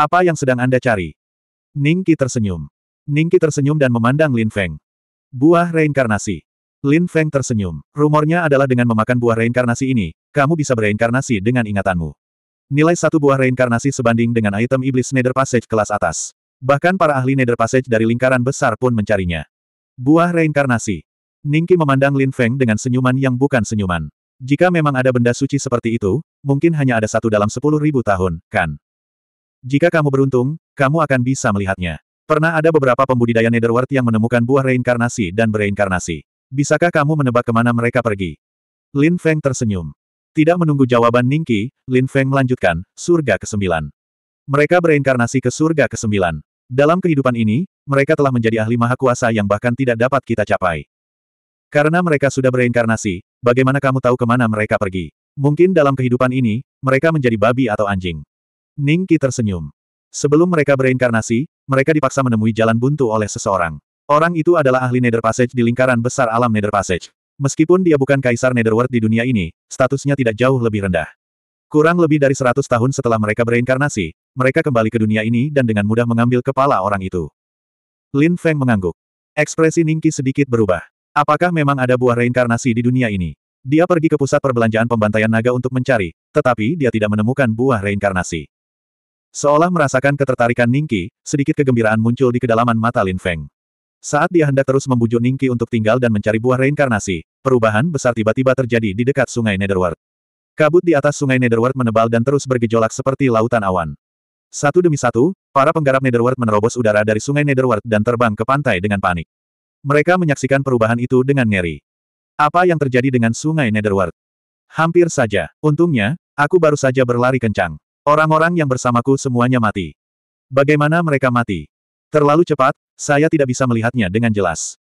Apa yang sedang Anda cari? Ningki tersenyum. Ningki tersenyum dan memandang Lin Feng. Buah reinkarnasi. Lin Feng tersenyum. Rumornya adalah dengan memakan buah reinkarnasi ini, kamu bisa bereinkarnasi dengan ingatanmu. Nilai satu buah reinkarnasi sebanding dengan item iblis Nether Passage kelas atas. Bahkan para ahli Nether Passage dari lingkaran besar pun mencarinya. Buah reinkarnasi. Ningki memandang Lin Feng dengan senyuman yang bukan senyuman. Jika memang ada benda suci seperti itu, mungkin hanya ada satu dalam sepuluh ribu tahun, kan? Jika kamu beruntung, kamu akan bisa melihatnya. Pernah ada beberapa pembudidaya Netherworld yang menemukan buah reinkarnasi dan bereinkarnasi. Bisakah kamu menebak kemana mereka pergi? Lin Feng tersenyum. Tidak menunggu jawaban Ningki, Lin Feng melanjutkan, surga ke-9. Mereka bereinkarnasi ke surga ke-9. Dalam kehidupan ini, mereka telah menjadi ahli maha kuasa yang bahkan tidak dapat kita capai. Karena mereka sudah bereinkarnasi, bagaimana kamu tahu kemana mereka pergi? Mungkin dalam kehidupan ini, mereka menjadi babi atau anjing. Ning Qi tersenyum. Sebelum mereka bereinkarnasi, mereka dipaksa menemui jalan buntu oleh seseorang. Orang itu adalah ahli Nether Passage di lingkaran besar alam Nether Passage. Meskipun dia bukan kaisar Netherworld di dunia ini, statusnya tidak jauh lebih rendah. Kurang lebih dari 100 tahun setelah mereka bereinkarnasi, mereka kembali ke dunia ini dan dengan mudah mengambil kepala orang itu. Lin Feng mengangguk. Ekspresi Ningki sedikit berubah. Apakah memang ada buah reinkarnasi di dunia ini? Dia pergi ke pusat perbelanjaan pembantaian naga untuk mencari, tetapi dia tidak menemukan buah reinkarnasi. Seolah merasakan ketertarikan Ningki, sedikit kegembiraan muncul di kedalaman mata Lin Feng. Saat dia hendak terus membujuk Ningki untuk tinggal dan mencari buah reinkarnasi, perubahan besar tiba-tiba terjadi di dekat sungai Netherworld. Kabut di atas sungai Netherworld menebal dan terus bergejolak seperti lautan awan. Satu demi satu, para penggarap Netherworld menerobos udara dari sungai Netherworld dan terbang ke pantai dengan panik. Mereka menyaksikan perubahan itu dengan ngeri. Apa yang terjadi dengan sungai Netherworld? Hampir saja. Untungnya, aku baru saja berlari kencang. Orang-orang yang bersamaku semuanya mati. Bagaimana mereka mati? Terlalu cepat, saya tidak bisa melihatnya dengan jelas.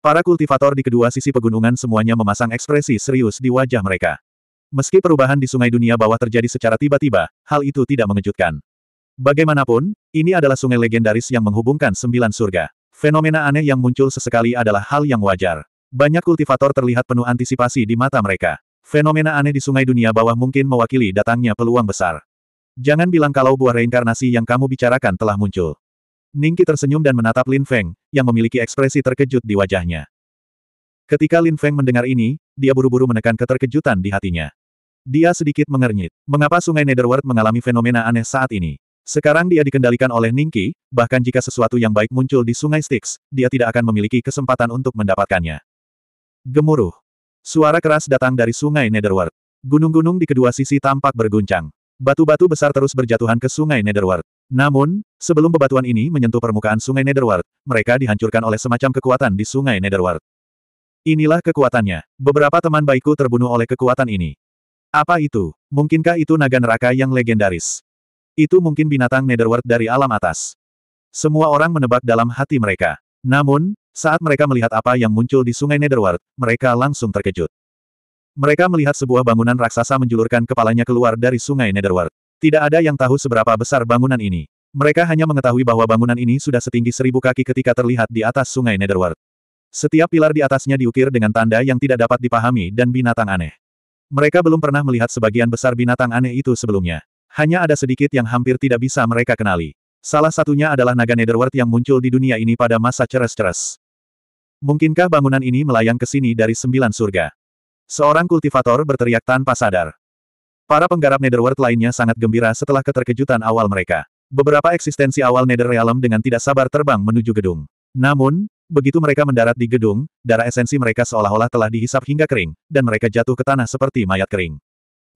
Para kultivator di kedua sisi pegunungan semuanya memasang ekspresi serius di wajah mereka. Meski perubahan di sungai dunia bawah terjadi secara tiba-tiba, hal itu tidak mengejutkan. Bagaimanapun, ini adalah sungai legendaris yang menghubungkan sembilan surga. Fenomena aneh yang muncul sesekali adalah hal yang wajar. Banyak kultivator terlihat penuh antisipasi di mata mereka. Fenomena aneh di sungai dunia bawah mungkin mewakili datangnya peluang besar. Jangan bilang kalau buah reinkarnasi yang kamu bicarakan telah muncul. Ningki tersenyum dan menatap Lin Feng, yang memiliki ekspresi terkejut di wajahnya. Ketika Lin Feng mendengar ini, dia buru-buru menekan keterkejutan di hatinya. Dia sedikit mengernyit. Mengapa sungai Netherworld mengalami fenomena aneh saat ini? Sekarang dia dikendalikan oleh Ningki, bahkan jika sesuatu yang baik muncul di sungai Styx, dia tidak akan memiliki kesempatan untuk mendapatkannya. Gemuruh. Suara keras datang dari sungai Netherworld. Gunung-gunung di kedua sisi tampak berguncang. Batu-batu besar terus berjatuhan ke sungai Netherworld. Namun, sebelum bebatuan ini menyentuh permukaan sungai Netherworld, mereka dihancurkan oleh semacam kekuatan di sungai Netherworld. Inilah kekuatannya. Beberapa teman baikku terbunuh oleh kekuatan ini. Apa itu? Mungkinkah itu naga neraka yang legendaris? Itu mungkin binatang Netherworld dari alam atas. Semua orang menebak dalam hati mereka. Namun, saat mereka melihat apa yang muncul di sungai Netherworld, mereka langsung terkejut. Mereka melihat sebuah bangunan raksasa menjulurkan kepalanya keluar dari sungai Netherworld. Tidak ada yang tahu seberapa besar bangunan ini. Mereka hanya mengetahui bahwa bangunan ini sudah setinggi seribu kaki ketika terlihat di atas sungai Netherworld. Setiap pilar di atasnya diukir dengan tanda yang tidak dapat dipahami dan binatang aneh. Mereka belum pernah melihat sebagian besar binatang aneh itu sebelumnya. Hanya ada sedikit yang hampir tidak bisa mereka kenali. Salah satunya adalah naga Netherworld yang muncul di dunia ini pada masa ceres-ceres. Mungkinkah bangunan ini melayang ke sini dari sembilan surga? Seorang kultivator berteriak tanpa sadar. Para penggarap Netherworld lainnya sangat gembira setelah keterkejutan awal mereka. Beberapa eksistensi awal Nether Realm dengan tidak sabar terbang menuju gedung. Namun, begitu mereka mendarat di gedung, darah esensi mereka seolah-olah telah dihisap hingga kering, dan mereka jatuh ke tanah seperti mayat kering.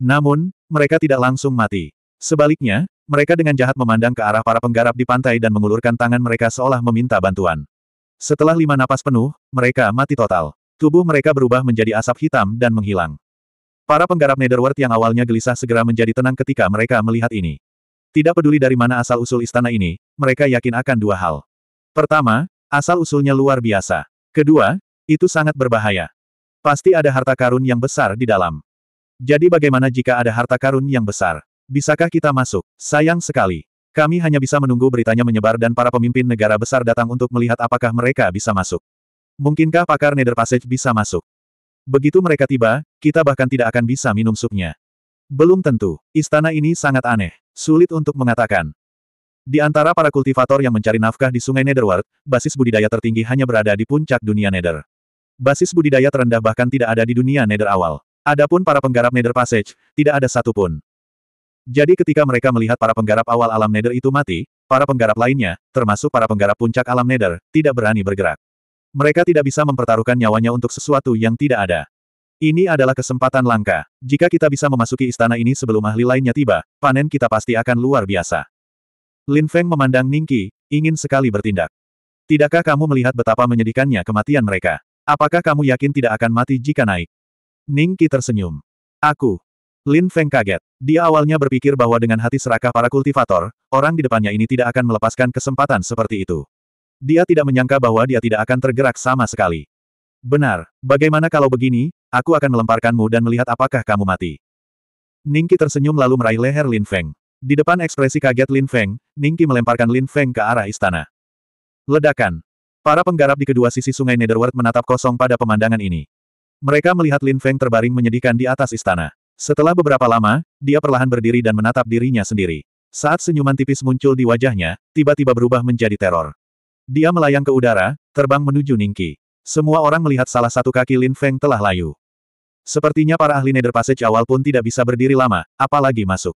Namun, mereka tidak langsung mati. Sebaliknya, mereka dengan jahat memandang ke arah para penggarap di pantai dan mengulurkan tangan mereka seolah meminta bantuan. Setelah lima napas penuh, mereka mati total. Tubuh mereka berubah menjadi asap hitam dan menghilang. Para penggarap Netherworld yang awalnya gelisah segera menjadi tenang ketika mereka melihat ini. Tidak peduli dari mana asal-usul istana ini, mereka yakin akan dua hal. Pertama, asal-usulnya luar biasa. Kedua, itu sangat berbahaya. Pasti ada harta karun yang besar di dalam. Jadi bagaimana jika ada harta karun yang besar? Bisakah kita masuk? Sayang sekali. Kami hanya bisa menunggu beritanya menyebar dan para pemimpin negara besar datang untuk melihat apakah mereka bisa masuk. Mungkinkah pakar Nether Passage bisa masuk? Begitu mereka tiba, kita bahkan tidak akan bisa minum supnya. Belum tentu, istana ini sangat aneh, sulit untuk mengatakan. Di antara para kultivator yang mencari nafkah di sungai Netherworld, basis budidaya tertinggi hanya berada di puncak dunia Nether. Basis budidaya terendah bahkan tidak ada di dunia Nether awal. Adapun para penggarap Nether Passage, tidak ada satupun. Jadi ketika mereka melihat para penggarap awal alam Nether itu mati, para penggarap lainnya, termasuk para penggarap puncak alam Nether, tidak berani bergerak. Mereka tidak bisa mempertaruhkan nyawanya untuk sesuatu yang tidak ada. Ini adalah kesempatan langka. Jika kita bisa memasuki istana ini sebelum ahli lainnya tiba, panen kita pasti akan luar biasa. Lin Feng memandang Ningki, ingin sekali bertindak. Tidakkah kamu melihat betapa menyedihkannya kematian mereka? Apakah kamu yakin tidak akan mati jika naik? Ningki tersenyum. Aku. Lin Feng kaget. Dia awalnya berpikir bahwa dengan hati serakah para kultivator, orang di depannya ini tidak akan melepaskan kesempatan seperti itu. Dia tidak menyangka bahwa dia tidak akan tergerak sama sekali. Benar, bagaimana kalau begini, aku akan melemparkanmu dan melihat apakah kamu mati. Ningki tersenyum lalu meraih leher Lin Feng. Di depan ekspresi kaget Lin Feng, Ningki melemparkan Lin Feng ke arah istana. Ledakan. Para penggarap di kedua sisi sungai Netherworld menatap kosong pada pemandangan ini. Mereka melihat Lin Feng terbaring menyedihkan di atas istana. Setelah beberapa lama, dia perlahan berdiri dan menatap dirinya sendiri. Saat senyuman tipis muncul di wajahnya, tiba-tiba berubah menjadi teror. Dia melayang ke udara, terbang menuju Ningki. Semua orang melihat salah satu kaki Lin Feng telah layu. Sepertinya para ahli Nether Passage awal pun tidak bisa berdiri lama, apalagi masuk.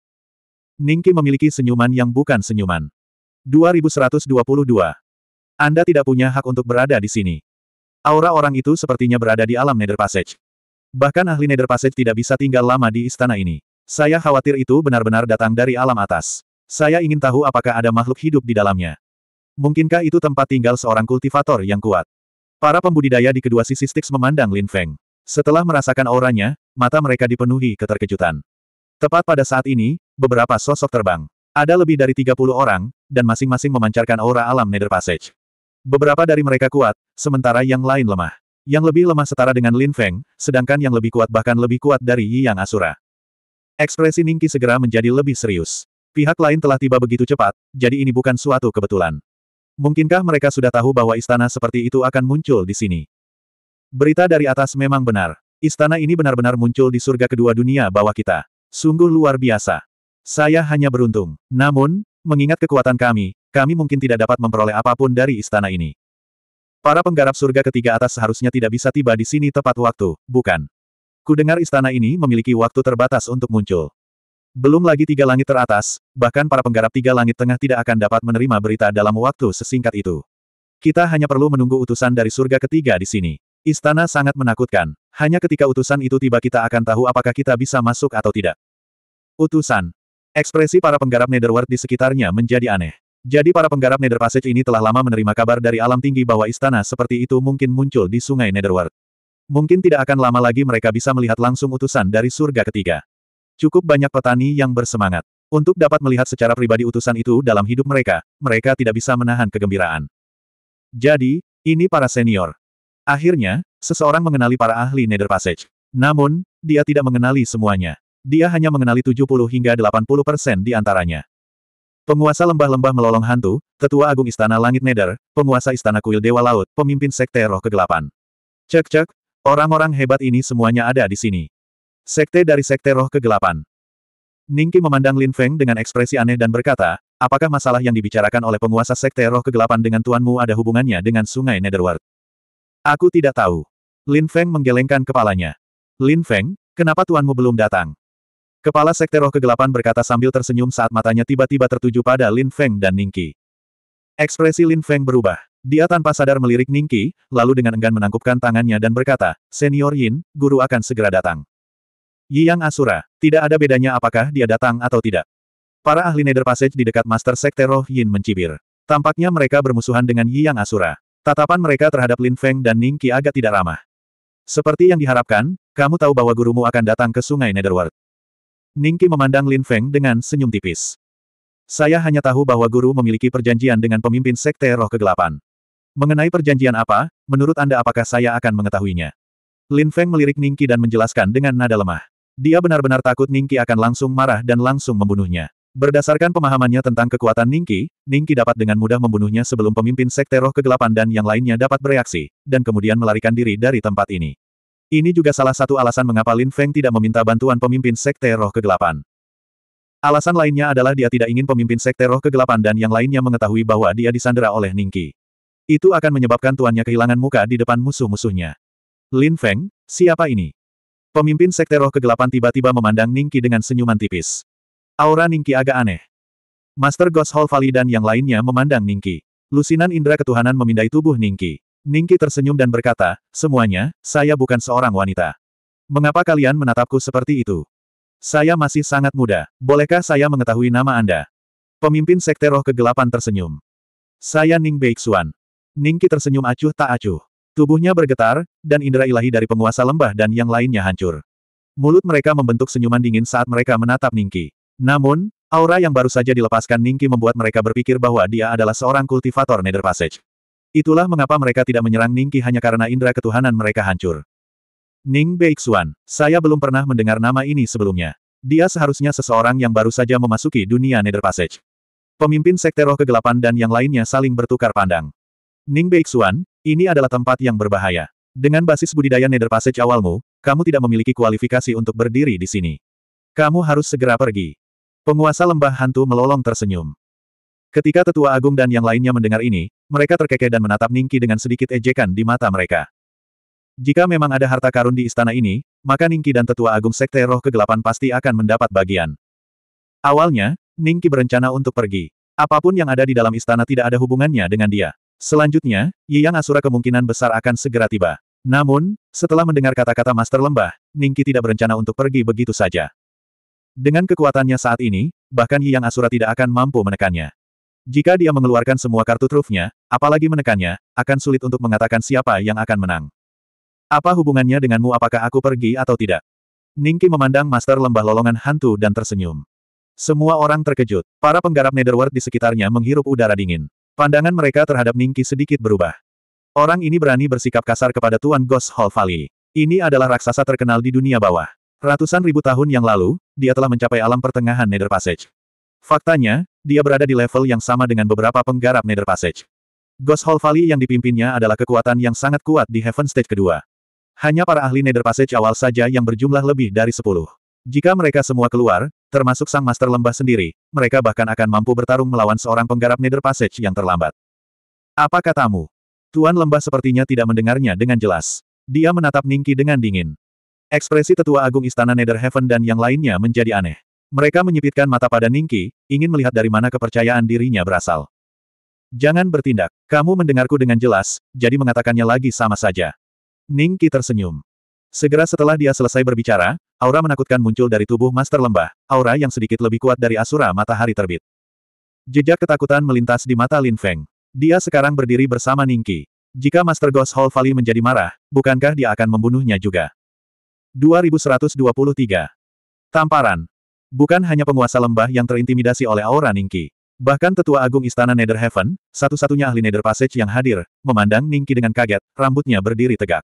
Ningki memiliki senyuman yang bukan senyuman. 2122. Anda tidak punya hak untuk berada di sini. Aura orang itu sepertinya berada di alam Nether Passage. Bahkan ahli Nether Passage tidak bisa tinggal lama di istana ini. Saya khawatir itu benar-benar datang dari alam atas. Saya ingin tahu apakah ada makhluk hidup di dalamnya. Mungkinkah itu tempat tinggal seorang kultivator yang kuat? Para pembudidaya di kedua sisi Styx memandang Lin Feng. Setelah merasakan auranya, mata mereka dipenuhi keterkejutan. Tepat pada saat ini, beberapa sosok terbang. Ada lebih dari 30 orang, dan masing-masing memancarkan aura alam Nether Passage. Beberapa dari mereka kuat, sementara yang lain lemah. Yang lebih lemah setara dengan Lin Feng, sedangkan yang lebih kuat bahkan lebih kuat dari Yi Yang Asura. Ekspresi Ningki segera menjadi lebih serius. Pihak lain telah tiba begitu cepat, jadi ini bukan suatu kebetulan. Mungkinkah mereka sudah tahu bahwa istana seperti itu akan muncul di sini? Berita dari atas memang benar. Istana ini benar-benar muncul di surga kedua dunia bawah kita. Sungguh luar biasa. Saya hanya beruntung. Namun, mengingat kekuatan kami, kami mungkin tidak dapat memperoleh apapun dari istana ini. Para penggarap surga ketiga atas seharusnya tidak bisa tiba di sini tepat waktu, bukan? Kudengar istana ini memiliki waktu terbatas untuk muncul. Belum lagi tiga langit teratas, bahkan para penggarap tiga langit tengah tidak akan dapat menerima berita dalam waktu sesingkat itu. Kita hanya perlu menunggu utusan dari surga ketiga di sini. Istana sangat menakutkan. Hanya ketika utusan itu tiba kita akan tahu apakah kita bisa masuk atau tidak. Utusan. Ekspresi para penggarap Netherworld di sekitarnya menjadi aneh. Jadi para penggarap Nether Passage ini telah lama menerima kabar dari alam tinggi bahwa istana seperti itu mungkin muncul di sungai Netherworld. Mungkin tidak akan lama lagi mereka bisa melihat langsung utusan dari surga ketiga. Cukup banyak petani yang bersemangat. Untuk dapat melihat secara pribadi utusan itu dalam hidup mereka, mereka tidak bisa menahan kegembiraan. Jadi, ini para senior. Akhirnya, seseorang mengenali para ahli Nether Passage. Namun, dia tidak mengenali semuanya. Dia hanya mengenali 70 hingga 80 persen di antaranya. Penguasa lembah-lembah melolong hantu, tetua agung istana langit Nether, penguasa istana kuil dewa laut, pemimpin sekte roh kegelapan. Cek-cek, orang-orang hebat ini semuanya ada di sini. Sekte dari Sekte Roh Kegelapan. Ningki memandang Lin Feng dengan ekspresi aneh dan berkata, apakah masalah yang dibicarakan oleh penguasa Sekte Roh Kegelapan dengan tuanmu ada hubungannya dengan Sungai Netherworld? Aku tidak tahu. Lin Feng menggelengkan kepalanya. Lin Feng, kenapa tuanmu belum datang? Kepala Sekte Roh Kegelapan berkata sambil tersenyum saat matanya tiba-tiba tertuju pada Lin Feng dan Ningki. Ekspresi Lin Feng berubah. Dia tanpa sadar melirik Ningki, lalu dengan enggan menangkupkan tangannya dan berkata, Senior Yin, guru akan segera datang. Yiyang Asura, tidak ada bedanya apakah dia datang atau tidak. Para ahli Nether Passage di dekat Master Sekte Roh Yin mencibir. Tampaknya mereka bermusuhan dengan Yiyang Asura. Tatapan mereka terhadap Lin Feng dan Ning Qi agak tidak ramah. Seperti yang diharapkan, kamu tahu bahwa gurumu akan datang ke sungai Netherworld. Ning Qi memandang Lin Feng dengan senyum tipis. Saya hanya tahu bahwa guru memiliki perjanjian dengan pemimpin Sekte Roh Kegelapan. Mengenai perjanjian apa, menurut Anda apakah saya akan mengetahuinya? Lin Feng melirik Ning Ningki dan menjelaskan dengan nada lemah. Dia benar-benar takut Ningki akan langsung marah dan langsung membunuhnya. Berdasarkan pemahamannya tentang kekuatan Ningki, Ningki dapat dengan mudah membunuhnya sebelum pemimpin Sekte Roh Kegelapan dan yang lainnya dapat bereaksi, dan kemudian melarikan diri dari tempat ini. Ini juga salah satu alasan mengapa Lin Feng tidak meminta bantuan pemimpin Sekte Roh Kegelapan. Alasan lainnya adalah dia tidak ingin pemimpin Sekte Roh Kegelapan dan yang lainnya mengetahui bahwa dia disandera oleh Ningki. Itu akan menyebabkan tuannya kehilangan muka di depan musuh-musuhnya. Lin Feng, siapa ini? Pemimpin Sekte Roh Kegelapan tiba-tiba memandang Ningki dengan senyuman tipis. Aura Ningki agak aneh. Master Ghost Hall Valley dan yang lainnya memandang Ningki. Lusinan indera ketuhanan memindai tubuh Ningki. Ningki tersenyum dan berkata, semuanya, saya bukan seorang wanita. Mengapa kalian menatapku seperti itu? Saya masih sangat muda. Bolehkah saya mengetahui nama Anda? Pemimpin Sekte Roh Kegelapan tersenyum. Saya Ning Beixuan. Ningki tersenyum acuh tak acuh. Tubuhnya bergetar, dan indera ilahi dari penguasa lembah dan yang lainnya hancur. Mulut mereka membentuk senyuman dingin saat mereka menatap Ningki. Namun, aura yang baru saja dilepaskan Ningki membuat mereka berpikir bahwa dia adalah seorang kultivator Nether Passage. Itulah mengapa mereka tidak menyerang Ningki hanya karena indera ketuhanan mereka hancur. Ning Beixuan, saya belum pernah mendengar nama ini sebelumnya. Dia seharusnya seseorang yang baru saja memasuki dunia Nether Passage. Pemimpin Sekte Roh Kegelapan dan yang lainnya saling bertukar pandang. Ning Beixuan, ini adalah tempat yang berbahaya. Dengan basis budidaya Nether Passage awalmu, kamu tidak memiliki kualifikasi untuk berdiri di sini. Kamu harus segera pergi. Penguasa lembah hantu melolong tersenyum. Ketika tetua agung dan yang lainnya mendengar ini, mereka terkekeh dan menatap Ningki dengan sedikit ejekan di mata mereka. Jika memang ada harta karun di istana ini, maka Ningki dan tetua agung sekte roh kegelapan pasti akan mendapat bagian. Awalnya, Ningki berencana untuk pergi. Apapun yang ada di dalam istana tidak ada hubungannya dengan dia. Selanjutnya, Yi Yang Asura kemungkinan besar akan segera tiba. Namun, setelah mendengar kata-kata Master Lembah, Ningki tidak berencana untuk pergi begitu saja. Dengan kekuatannya saat ini, bahkan Yi Yang Asura tidak akan mampu menekannya. Jika dia mengeluarkan semua kartu trufnya, apalagi menekannya, akan sulit untuk mengatakan siapa yang akan menang. Apa hubungannya denganmu apakah aku pergi atau tidak? Ningki memandang Master Lembah Lolongan Hantu dan tersenyum. Semua orang terkejut. Para penggarap Netherworld di sekitarnya menghirup udara dingin. Pandangan mereka terhadap Ningki sedikit berubah. Orang ini berani bersikap kasar kepada Tuan Ghost Hall Valley. Ini adalah raksasa terkenal di dunia bawah. Ratusan ribu tahun yang lalu, dia telah mencapai alam pertengahan Nether Passage. Faktanya, dia berada di level yang sama dengan beberapa penggarap Nether Passage. Ghost Hall Valley yang dipimpinnya adalah kekuatan yang sangat kuat di Heaven Stage kedua. Hanya para ahli Nether Passage awal saja yang berjumlah lebih dari sepuluh. Jika mereka semua keluar, termasuk sang master lembah sendiri, mereka bahkan akan mampu bertarung melawan seorang penggarap Nether Passage yang terlambat. Apa katamu? Tuan lembah sepertinya tidak mendengarnya dengan jelas. Dia menatap Ningki dengan dingin. Ekspresi tetua agung istana Nether Heaven dan yang lainnya menjadi aneh. Mereka menyipitkan mata pada Ningki, ingin melihat dari mana kepercayaan dirinya berasal. Jangan bertindak. Kamu mendengarku dengan jelas, jadi mengatakannya lagi sama saja. Ningki tersenyum. Segera setelah dia selesai berbicara, Aura menakutkan muncul dari tubuh Master Lembah, aura yang sedikit lebih kuat dari Asura Matahari Terbit. Jejak ketakutan melintas di mata Lin Feng. Dia sekarang berdiri bersama Ningki. Jika Master Ghost Hall Valley menjadi marah, bukankah dia akan membunuhnya juga? 2123. Tamparan. Bukan hanya penguasa lembah yang terintimidasi oleh aura Ningki. Bahkan tetua agung istana Nether Heaven, satu-satunya ahli Nether Passage yang hadir, memandang Ningki dengan kaget, rambutnya berdiri tegak.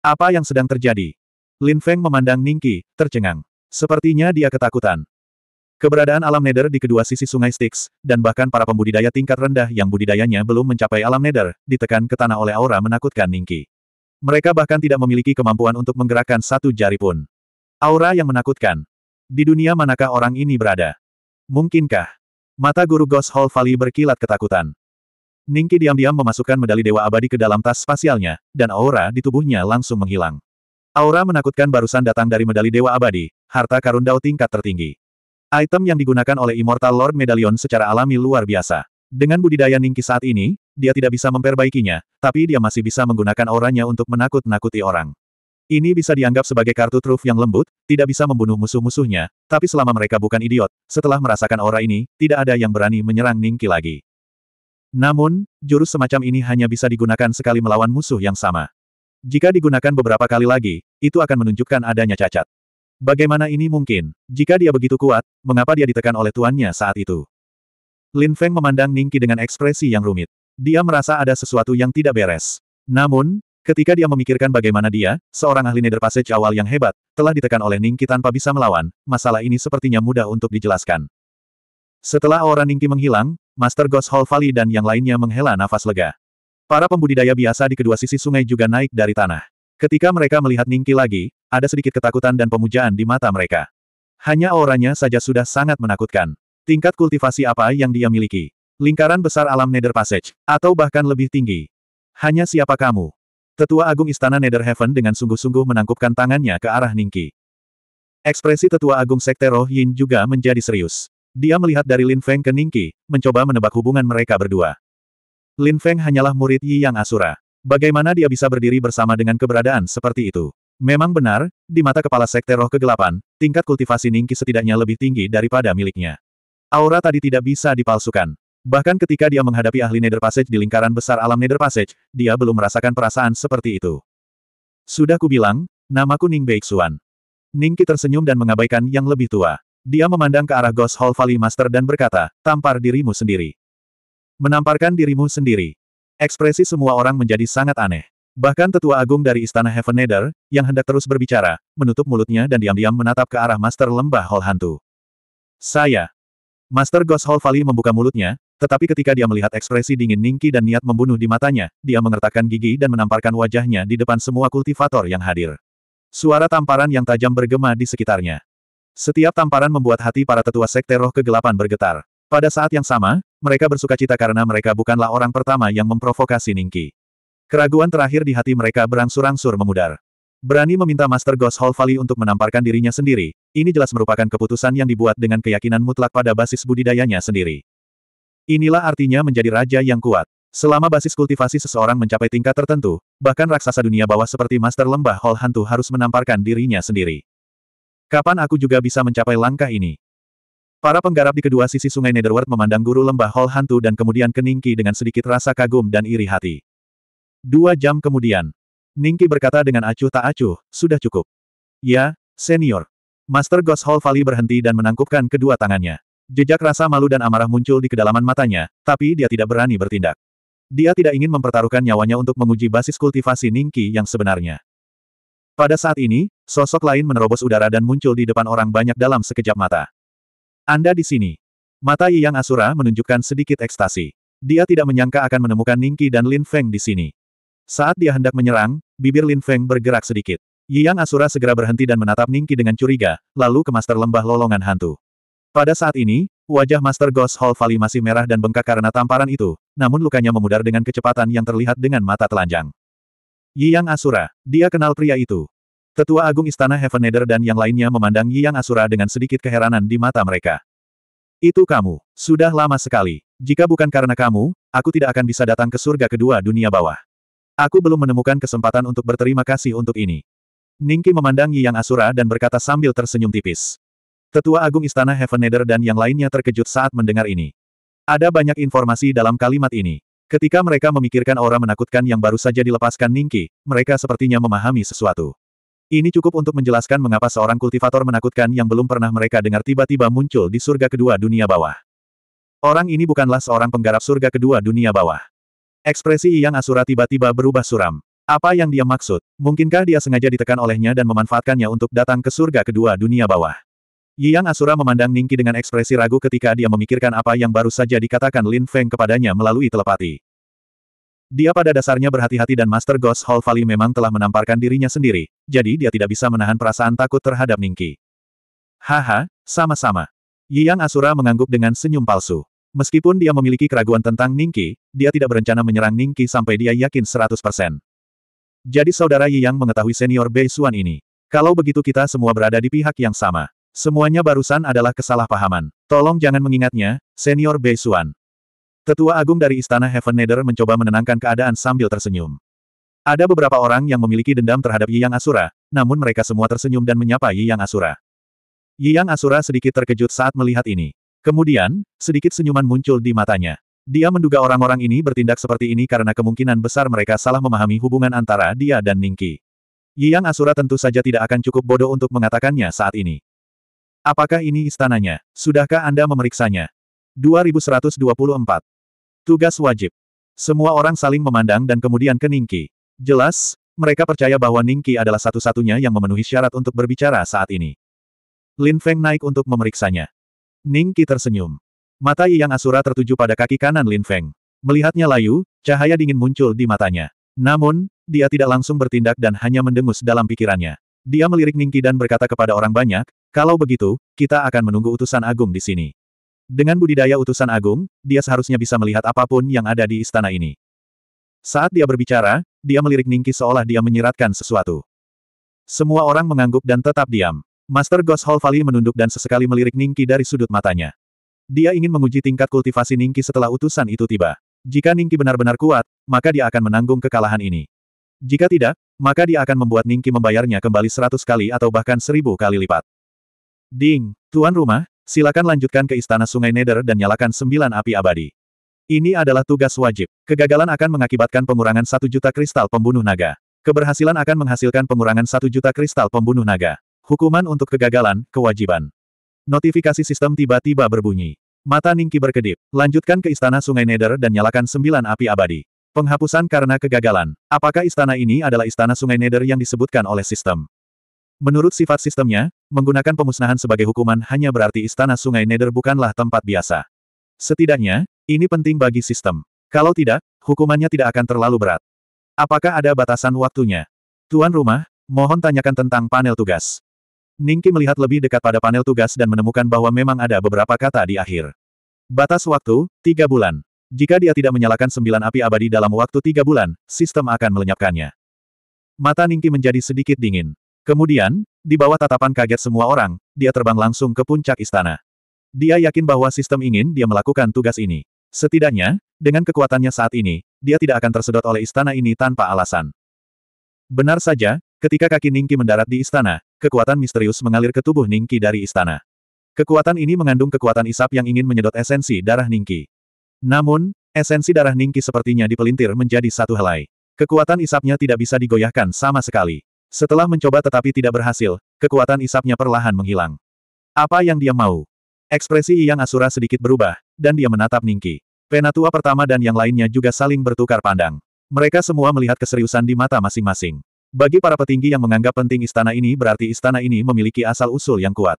Apa yang sedang terjadi? Lin Feng memandang Ningqi, tercengang. Sepertinya dia ketakutan. Keberadaan alam Nether di kedua sisi sungai Styx, dan bahkan para pembudidaya tingkat rendah yang budidayanya belum mencapai alam Nether, ditekan ke tanah oleh aura menakutkan Ningqi. Mereka bahkan tidak memiliki kemampuan untuk menggerakkan satu jari pun. Aura yang menakutkan. Di dunia manakah orang ini berada? Mungkinkah? Mata guru Ghost Hall Valley berkilat ketakutan. Ningki diam-diam memasukkan medali Dewa Abadi ke dalam tas spasialnya, dan aura di tubuhnya langsung menghilang. Aura menakutkan barusan datang dari medali Dewa Abadi, harta karun Dao tingkat tertinggi. Item yang digunakan oleh Immortal Lord Medallion secara alami luar biasa. Dengan budidaya Ningki saat ini, dia tidak bisa memperbaikinya, tapi dia masih bisa menggunakan auranya untuk menakut-nakuti orang. Ini bisa dianggap sebagai kartu truf yang lembut, tidak bisa membunuh musuh-musuhnya, tapi selama mereka bukan idiot, setelah merasakan aura ini, tidak ada yang berani menyerang Ningki lagi. Namun, jurus semacam ini hanya bisa digunakan sekali melawan musuh yang sama. Jika digunakan beberapa kali lagi, itu akan menunjukkan adanya cacat. Bagaimana ini mungkin? Jika dia begitu kuat, mengapa dia ditekan oleh tuannya saat itu? Lin Feng memandang Ningki dengan ekspresi yang rumit. Dia merasa ada sesuatu yang tidak beres. Namun, ketika dia memikirkan bagaimana dia, seorang ahli Nether Passage awal yang hebat, telah ditekan oleh Ningki tanpa bisa melawan, masalah ini sepertinya mudah untuk dijelaskan. Setelah aura Ningki menghilang, Master Ghost Hall Valley dan yang lainnya menghela nafas lega. Para pembudidaya biasa di kedua sisi sungai juga naik dari tanah. Ketika mereka melihat Ningki lagi, ada sedikit ketakutan dan pemujaan di mata mereka. Hanya auranya saja sudah sangat menakutkan. Tingkat kultivasi apa yang dia miliki? Lingkaran besar alam Nether Passage, atau bahkan lebih tinggi. Hanya siapa kamu? Tetua Agung Istana Nether Heaven dengan sungguh-sungguh menangkupkan tangannya ke arah Ningki. Ekspresi Tetua Agung Sekte Roh Yin juga menjadi serius. Dia melihat dari Lin Feng ke Ningki, mencoba menebak hubungan mereka berdua. Lin Feng hanyalah murid Yi Yang Asura. Bagaimana dia bisa berdiri bersama dengan keberadaan seperti itu? Memang benar, di mata kepala sekte roh kegelapan, tingkat kultivasi Ningki setidaknya lebih tinggi daripada miliknya. Aura tadi tidak bisa dipalsukan. Bahkan ketika dia menghadapi ahli Nether Passage di lingkaran besar alam Nether Passage, dia belum merasakan perasaan seperti itu. Sudah kubilang, namaku Ning Beixuan. Ningki tersenyum dan mengabaikan yang lebih tua. Dia memandang ke arah Ghost Hall Valley Master dan berkata, tampar dirimu sendiri. Menamparkan dirimu sendiri. Ekspresi semua orang menjadi sangat aneh. Bahkan tetua agung dari Istana Heaven Nether, yang hendak terus berbicara, menutup mulutnya dan diam-diam menatap ke arah Master Lembah Hall Hantu. Saya. Master Ghost Hall Valley membuka mulutnya, tetapi ketika dia melihat ekspresi dingin Ningki dan niat membunuh di matanya, dia mengertakkan gigi dan menamparkan wajahnya di depan semua kultivator yang hadir. Suara tamparan yang tajam bergema di sekitarnya. Setiap tamparan membuat hati para tetua sekte roh kegelapan bergetar. Pada saat yang sama, mereka bersuka cita karena mereka bukanlah orang pertama yang memprovokasi Ningki. Keraguan terakhir di hati mereka berangsur-angsur memudar. Berani meminta Master Ghost Hall Valley untuk menamparkan dirinya sendiri, ini jelas merupakan keputusan yang dibuat dengan keyakinan mutlak pada basis budidayanya sendiri. Inilah artinya menjadi raja yang kuat. Selama basis kultivasi seseorang mencapai tingkat tertentu, bahkan raksasa dunia bawah seperti Master Lembah Hall Hantu harus menamparkan dirinya sendiri. Kapan aku juga bisa mencapai langkah ini? Para penggarap di kedua sisi sungai Netherworld memandang guru lembah Hall Hantu dan kemudian ke Ningki dengan sedikit rasa kagum dan iri hati. Dua jam kemudian, Ningki berkata dengan acuh tak acuh, sudah cukup. Ya, senior. Master Ghost Hall Valley berhenti dan menangkupkan kedua tangannya. Jejak rasa malu dan amarah muncul di kedalaman matanya, tapi dia tidak berani bertindak. Dia tidak ingin mempertaruhkan nyawanya untuk menguji basis kultivasi Ningki yang sebenarnya. Pada saat ini, sosok lain menerobos udara dan muncul di depan orang banyak dalam sekejap mata. Anda di sini. Mata Yang Asura menunjukkan sedikit ekstasi. Dia tidak menyangka akan menemukan Ningki dan Lin Feng di sini. Saat dia hendak menyerang, bibir Lin Feng bergerak sedikit. Yang Asura segera berhenti dan menatap Ningki dengan curiga, lalu ke Master Lembah Lolongan Hantu. Pada saat ini, wajah Master Ghost Hall Valley masih merah dan bengkak karena tamparan itu, namun lukanya memudar dengan kecepatan yang terlihat dengan mata telanjang. Yang Asura, dia kenal pria itu. Tetua Agung Istana Nether dan yang lainnya memandang Yang Asura dengan sedikit keheranan di mata mereka. Itu kamu. Sudah lama sekali. Jika bukan karena kamu, aku tidak akan bisa datang ke surga kedua dunia bawah. Aku belum menemukan kesempatan untuk berterima kasih untuk ini. Ningki memandang Yang Asura dan berkata sambil tersenyum tipis. Tetua Agung Istana Nether dan yang lainnya terkejut saat mendengar ini. Ada banyak informasi dalam kalimat ini. Ketika mereka memikirkan aura menakutkan yang baru saja dilepaskan Ningki, mereka sepertinya memahami sesuatu. Ini cukup untuk menjelaskan mengapa seorang kultivator menakutkan yang belum pernah mereka dengar tiba-tiba muncul di surga kedua dunia bawah. Orang ini bukanlah seorang penggarap surga kedua dunia bawah. Ekspresi Yang Asura tiba-tiba berubah suram. Apa yang dia maksud? Mungkinkah dia sengaja ditekan olehnya dan memanfaatkannya untuk datang ke surga kedua dunia bawah? Yang Asura memandang Ningki dengan ekspresi ragu ketika dia memikirkan apa yang baru saja dikatakan Lin Feng kepadanya melalui telepati. Dia pada dasarnya berhati-hati dan Master Ghost Hall Valley memang telah menamparkan dirinya sendiri, jadi dia tidak bisa menahan perasaan takut terhadap Ningki. Haha, sama-sama. Yiyang Asura mengangguk dengan senyum palsu. Meskipun dia memiliki keraguan tentang Ningki, dia tidak berencana menyerang Ningki sampai dia yakin 100%. Jadi saudara Yiyang mengetahui senior Bei Xuan ini. Kalau begitu kita semua berada di pihak yang sama. Semuanya barusan adalah kesalahpahaman. Tolong jangan mengingatnya, senior Bei Xuan. Tetua Agung dari Istana Heaven Nether mencoba menenangkan keadaan sambil tersenyum. Ada beberapa orang yang memiliki dendam terhadap Yiyang Asura, namun mereka semua tersenyum dan menyapa Yiyang Asura. Yiyang Asura sedikit terkejut saat melihat ini. Kemudian, sedikit senyuman muncul di matanya. Dia menduga orang-orang ini bertindak seperti ini karena kemungkinan besar mereka salah memahami hubungan antara dia dan Ningki. Yiyang Asura tentu saja tidak akan cukup bodoh untuk mengatakannya saat ini. Apakah ini istananya? Sudahkah Anda memeriksanya? 2124. Tugas wajib. Semua orang saling memandang dan kemudian ke Ningki. Jelas, mereka percaya bahwa Ningki adalah satu-satunya yang memenuhi syarat untuk berbicara saat ini. Lin Feng naik untuk memeriksanya. Ningki tersenyum. Mata Yang Asura tertuju pada kaki kanan Lin Feng. Melihatnya layu, cahaya dingin muncul di matanya. Namun, dia tidak langsung bertindak dan hanya mendengus dalam pikirannya. Dia melirik Ningki dan berkata kepada orang banyak, kalau begitu, kita akan menunggu utusan agung di sini. Dengan budidaya utusan agung, dia seharusnya bisa melihat apapun yang ada di istana ini. Saat dia berbicara, dia melirik Ningki seolah dia menyiratkan sesuatu. Semua orang mengangguk dan tetap diam. Master Ghost Hall Valley menunduk dan sesekali melirik Ningki dari sudut matanya. Dia ingin menguji tingkat kultivasi Ningki setelah utusan itu tiba. Jika Ningki benar-benar kuat, maka dia akan menanggung kekalahan ini. Jika tidak, maka dia akan membuat Ningki membayarnya kembali seratus kali atau bahkan seribu kali lipat. Ding, tuan rumah, Silakan lanjutkan ke Istana Sungai Neder dan nyalakan sembilan api abadi. Ini adalah tugas wajib. Kegagalan akan mengakibatkan pengurangan satu juta kristal pembunuh naga. Keberhasilan akan menghasilkan pengurangan satu juta kristal pembunuh naga. Hukuman untuk kegagalan, kewajiban. Notifikasi sistem tiba-tiba berbunyi. Mata Ningki berkedip. Lanjutkan ke Istana Sungai Neder dan nyalakan sembilan api abadi. Penghapusan karena kegagalan. Apakah istana ini adalah istana Sungai Neder yang disebutkan oleh sistem? Menurut sifat sistemnya, menggunakan pemusnahan sebagai hukuman hanya berarti istana sungai Nether bukanlah tempat biasa. Setidaknya, ini penting bagi sistem. Kalau tidak, hukumannya tidak akan terlalu berat. Apakah ada batasan waktunya? Tuan rumah, mohon tanyakan tentang panel tugas. Ningki melihat lebih dekat pada panel tugas dan menemukan bahwa memang ada beberapa kata di akhir. Batas waktu, tiga bulan. Jika dia tidak menyalakan sembilan api abadi dalam waktu tiga bulan, sistem akan melenyapkannya. Mata Ningki menjadi sedikit dingin. Kemudian, di bawah tatapan kaget semua orang, dia terbang langsung ke puncak istana. Dia yakin bahwa sistem ingin dia melakukan tugas ini. Setidaknya, dengan kekuatannya saat ini, dia tidak akan tersedot oleh istana ini tanpa alasan. Benar saja, ketika kaki Ningki mendarat di istana, kekuatan misterius mengalir ke tubuh Ningki dari istana. Kekuatan ini mengandung kekuatan isap yang ingin menyedot esensi darah Ningki. Namun, esensi darah Ningki sepertinya dipelintir menjadi satu helai. Kekuatan isapnya tidak bisa digoyahkan sama sekali. Setelah mencoba tetapi tidak berhasil, kekuatan isapnya perlahan menghilang. Apa yang dia mau? Ekspresi yang Asura sedikit berubah, dan dia menatap Ningki. Penatua pertama dan yang lainnya juga saling bertukar pandang. Mereka semua melihat keseriusan di mata masing-masing. Bagi para petinggi yang menganggap penting istana ini berarti istana ini memiliki asal-usul yang kuat.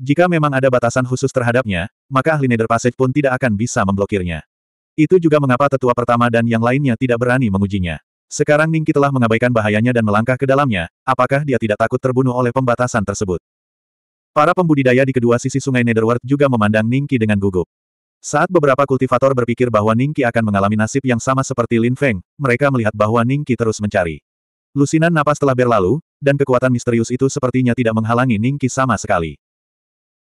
Jika memang ada batasan khusus terhadapnya, maka ahli Nether Passage pun tidak akan bisa memblokirnya. Itu juga mengapa tetua pertama dan yang lainnya tidak berani mengujinya. Sekarang Ningki telah mengabaikan bahayanya dan melangkah ke dalamnya, apakah dia tidak takut terbunuh oleh pembatasan tersebut? Para pembudidaya di kedua sisi sungai Netherworld juga memandang Ningki dengan gugup. Saat beberapa kultivator berpikir bahwa Ningki akan mengalami nasib yang sama seperti Lin Feng, mereka melihat bahwa Ningki terus mencari. Lusinan napas telah berlalu, dan kekuatan misterius itu sepertinya tidak menghalangi Ningki sama sekali.